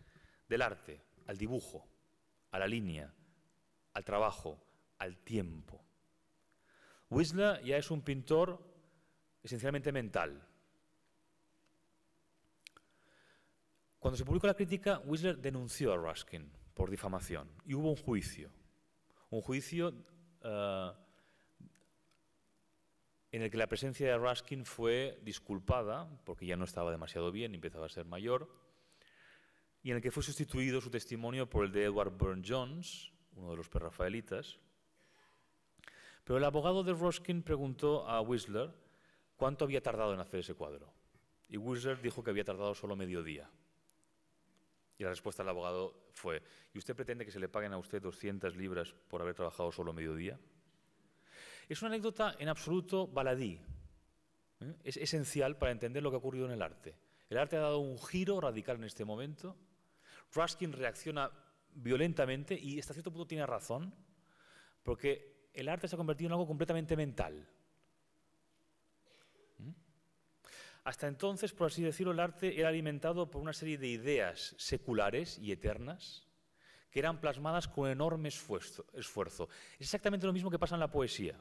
del arte, al dibujo, a la línea, al trabajo, al tiempo. Whistler ya es un pintor esencialmente mental, Cuando se publicó la crítica, Whistler denunció a Ruskin por difamación y hubo un juicio. Un juicio eh, en el que la presencia de Ruskin fue disculpada, porque ya no estaba demasiado bien, empezaba a ser mayor, y en el que fue sustituido su testimonio por el de Edward Burne Jones, uno de los perrafaelitas. Pero el abogado de Ruskin preguntó a Whistler cuánto había tardado en hacer ese cuadro. Y Whistler dijo que había tardado solo medio día. Y la respuesta del abogado fue, ¿y usted pretende que se le paguen a usted 200 libras por haber trabajado solo mediodía? Es una anécdota en absoluto baladí. ¿eh? Es esencial para entender lo que ha ocurrido en el arte. El arte ha dado un giro radical en este momento. Ruskin reacciona violentamente y hasta cierto punto tiene razón, porque el arte se ha convertido en algo completamente mental. Hasta entonces, por así decirlo, el arte era alimentado por una serie de ideas seculares y eternas que eran plasmadas con enorme esfuerzo. Es exactamente lo mismo que pasa en la poesía.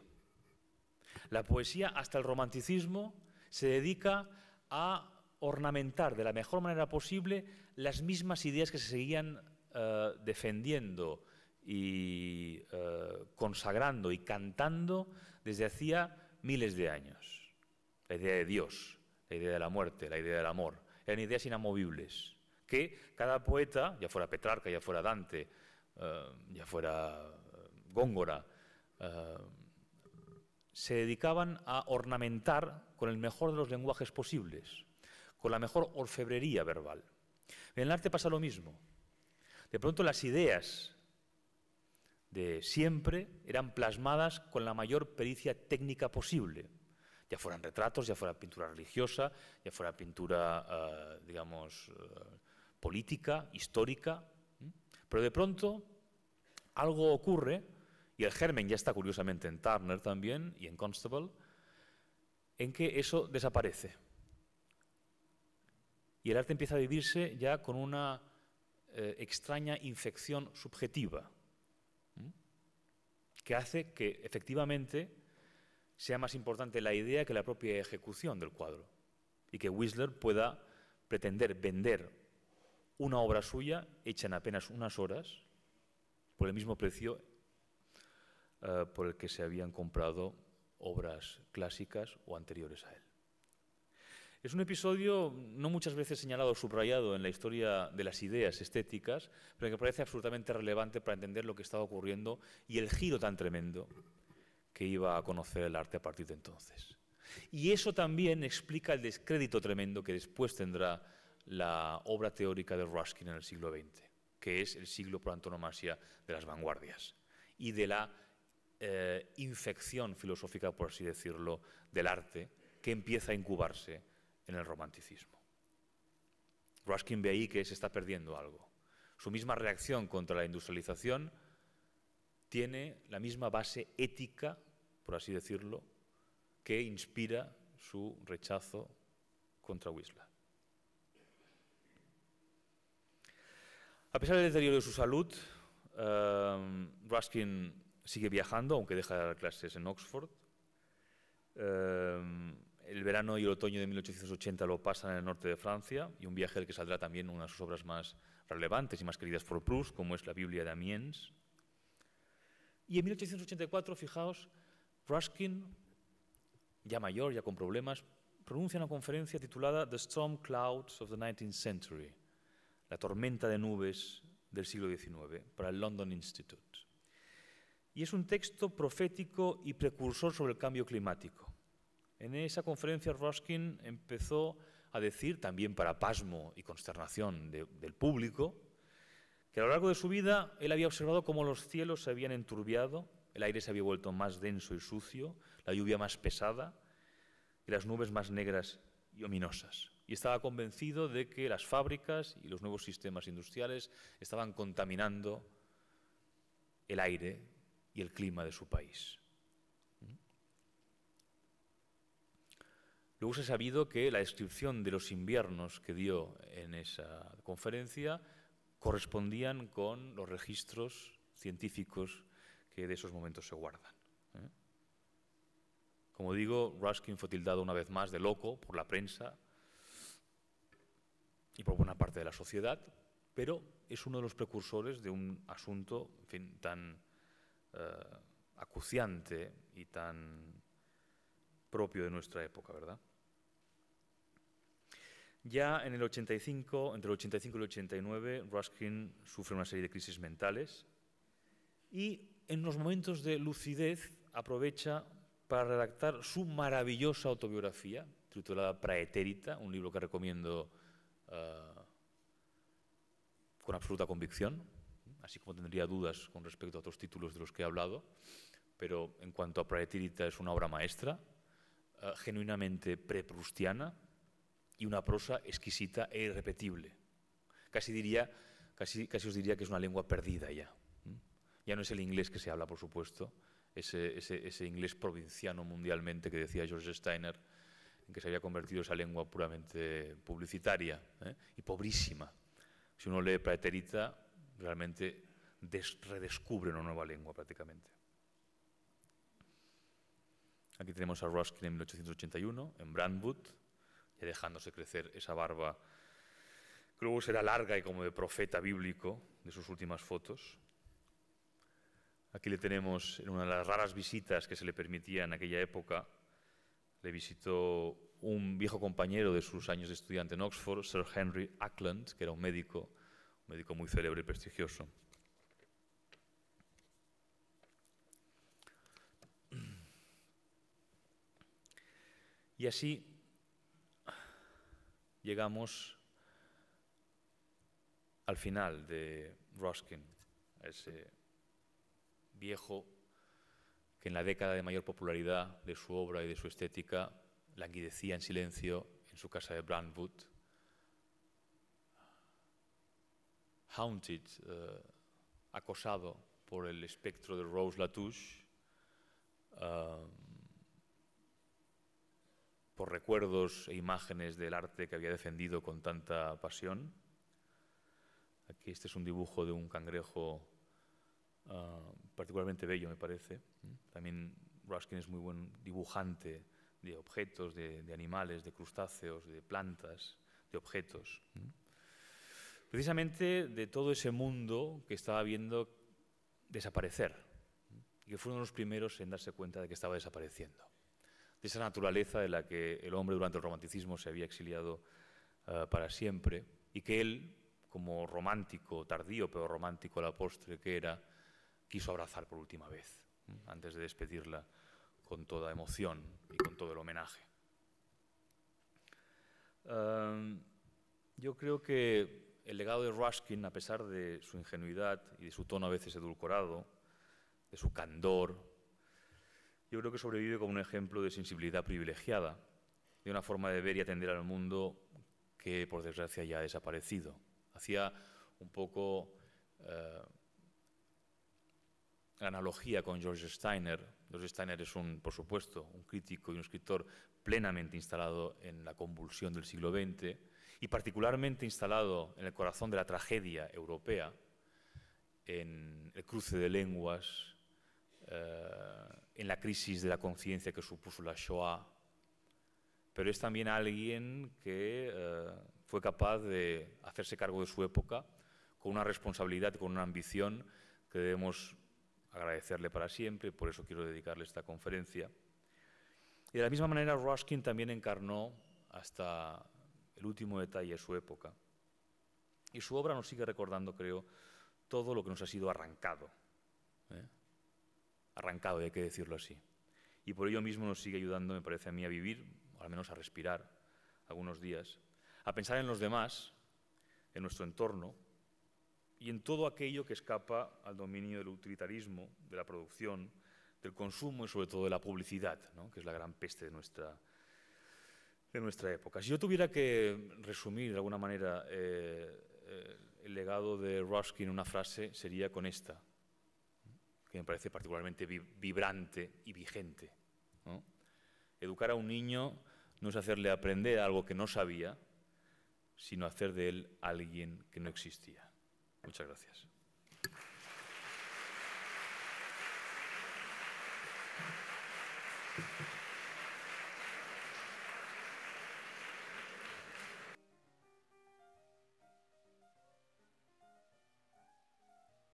La poesía, hasta el romanticismo, se dedica a ornamentar de la mejor manera posible las mismas ideas que se seguían eh, defendiendo y eh, consagrando y cantando desde hacía miles de años. La idea de Dios, la idea de la muerte, la idea del amor. Eran ideas inamovibles, que cada poeta, ya fuera Petrarca, ya fuera Dante, eh, ya fuera eh, Góngora, eh, se dedicaban a ornamentar con el mejor de los lenguajes posibles, con la mejor orfebrería verbal. En el arte pasa lo mismo. De pronto las ideas de siempre eran plasmadas con la mayor pericia técnica posible ya fueran retratos, ya fuera pintura religiosa, ya fuera pintura, eh, digamos, eh, política, histórica. Pero de pronto algo ocurre, y el germen ya está curiosamente en Turner también y en Constable, en que eso desaparece. Y el arte empieza a vivirse ya con una eh, extraña infección subjetiva, que hace que efectivamente sea más importante la idea que la propia ejecución del cuadro y que Whistler pueda pretender vender una obra suya hecha en apenas unas horas por el mismo precio eh, por el que se habían comprado obras clásicas o anteriores a él. Es un episodio no muchas veces señalado o subrayado en la historia de las ideas estéticas, pero que parece absolutamente relevante para entender lo que estaba ocurriendo y el giro tan tremendo que iba a conocer el arte a partir de entonces. Y eso también explica el descrédito tremendo que después tendrá la obra teórica de Ruskin en el siglo XX, que es el siglo por antonomasia de las vanguardias y de la eh, infección filosófica, por así decirlo, del arte que empieza a incubarse en el romanticismo. Ruskin ve ahí que se está perdiendo algo. Su misma reacción contra la industrialización tiene la misma base ética por así decirlo, que inspira su rechazo contra Wisla. A pesar del deterioro de su salud, eh, Ruskin sigue viajando, aunque deja de dar clases en Oxford. Eh, el verano y el otoño de 1880 lo pasan en el norte de Francia y un viaje del que saldrá también una de sus obras más relevantes y más queridas por Proust, como es la Biblia de Amiens. Y en 1884, fijaos, Ruskin, ya mayor, ya con problemas, pronuncia una conferencia titulada The Storm Clouds of the 19th Century, la tormenta de nubes del siglo XIX, para el London Institute. Y es un texto profético y precursor sobre el cambio climático. En esa conferencia Ruskin empezó a decir, también para pasmo y consternación del público, que a lo largo de su vida él había observado cómo los cielos se habían enturbiado el aire se había vuelto más denso y sucio, la lluvia más pesada y las nubes más negras y ominosas. Y estaba convencido de que las fábricas y los nuevos sistemas industriales estaban contaminando el aire y el clima de su país. ¿Mm? Luego se ha sabido que la descripción de los inviernos que dio en esa conferencia correspondían con los registros científicos que de esos momentos se guardan. ¿eh? Como digo, Ruskin fue tildado una vez más de loco por la prensa y por buena parte de la sociedad, pero es uno de los precursores de un asunto tan eh, acuciante y tan propio de nuestra época, ¿verdad? Ya en el 85, entre el 85 y el 89, Ruskin sufre una serie de crisis mentales y en los momentos de lucidez aprovecha para redactar su maravillosa autobiografía, titulada Praetérita, un libro que recomiendo eh, con absoluta convicción, así como tendría dudas con respecto a otros títulos de los que he hablado, pero en cuanto a Praetérita es una obra maestra, genuinamente eh, genuinamente preprustiana y una prosa exquisita e irrepetible. Casi, casi os diría que es una lengua perdida ya. Ya no es el inglés que se habla, por supuesto, ese, inglés provinciano mundialmente que decía George Steiner, en que se había convertido esa lengua puramente publicitaria ¿eh? y pobrísima. Si uno lee Praeterita, realmente redescubre una nueva lengua prácticamente. Aquí tenemos a Ruskin en 1881, en Brandwood, ya dejándose crecer esa barba, que luego será larga y como de profeta bíblico de sus últimas fotos. Aquí le tenemos en una de las raras visitas que se le permitía en aquella época. Le visitó un viejo compañero de sus años de estudiante en Oxford, Sir Henry Ackland, que era un médico, un médico muy célebre y prestigioso. Y así llegamos al final de Ruskin, ese viejo que en la década de mayor popularidad de su obra y de su estética languidecía en silencio en su casa de Brandwood, haunted, eh, acosado por el espectro de Rose Latouche, eh, por recuerdos e imágenes del arte que había defendido con tanta pasión. Aquí este es un dibujo de un cangrejo Ah, particularmente bello, me parece. También Ruskin es muy buen dibujante de objetos, de, animales, de crustáceos, de plantas, de objetos. Precisamente de todo ese mundo que estaba viendo desaparecer y que fue uno de los primeros en darse cuenta de que estaba desapareciendo. De esa naturaleza de la que el hombre durante el romanticismo se había exiliado ah, para siempre y que él, como romántico tardío, pero romántico a la postre que era, quiso abrazar por última vez, antes de despedirla con toda emoción y con todo el homenaje. yo creo que el legado de Ruskin, a pesar de su ingenuidad y de su tono a veces edulcorado, de su candor, yo creo que sobrevive como un ejemplo de sensibilidad privilegiada, de una forma de ver y atender al mundo que, por desgracia, ya ha desaparecido. Hacía un poco eh, analogía con George Steiner. George Steiner es, un, por supuesto, un crítico y un escritor plenamente instalado en la convulsión del siglo XX y particularmente instalado en el corazón de la tragedia europea, en el cruce de lenguas, eh, en la crisis de la conciencia que supuso la Shoah. Pero es también alguien que eh, fue capaz de hacerse cargo de su época con una responsabilidad, con una ambición que debemos agradecerle para siempre, por eso quiero dedicarle esta conferencia. Y de la misma manera, Ruskin también encarnó hasta el último detalle de su época. Y su obra nos sigue recordando, creo, todo lo que nos ha sido arrancado. ¿eh? Arrancado, hay que decirlo así. Y por ello mismo nos sigue ayudando, me parece a mí, a vivir, o al menos a respirar algunos días, a pensar en los demás, en nuestro entorno, y en todo aquello que escapa al dominio del utilitarismo, de la producción, del consumo y sobre todo de la publicidad, que es la gran peste de nuestra, de nuestra época. Si yo tuviera que resumir de alguna manera eh, eh, el legado de Ruskin en una frase, sería con esta, que me parece particularmente vibrante y vigente. Educar a un niño no es hacerle aprender algo que no sabía, sino hacer de él alguien que no existía. Muchas gracias.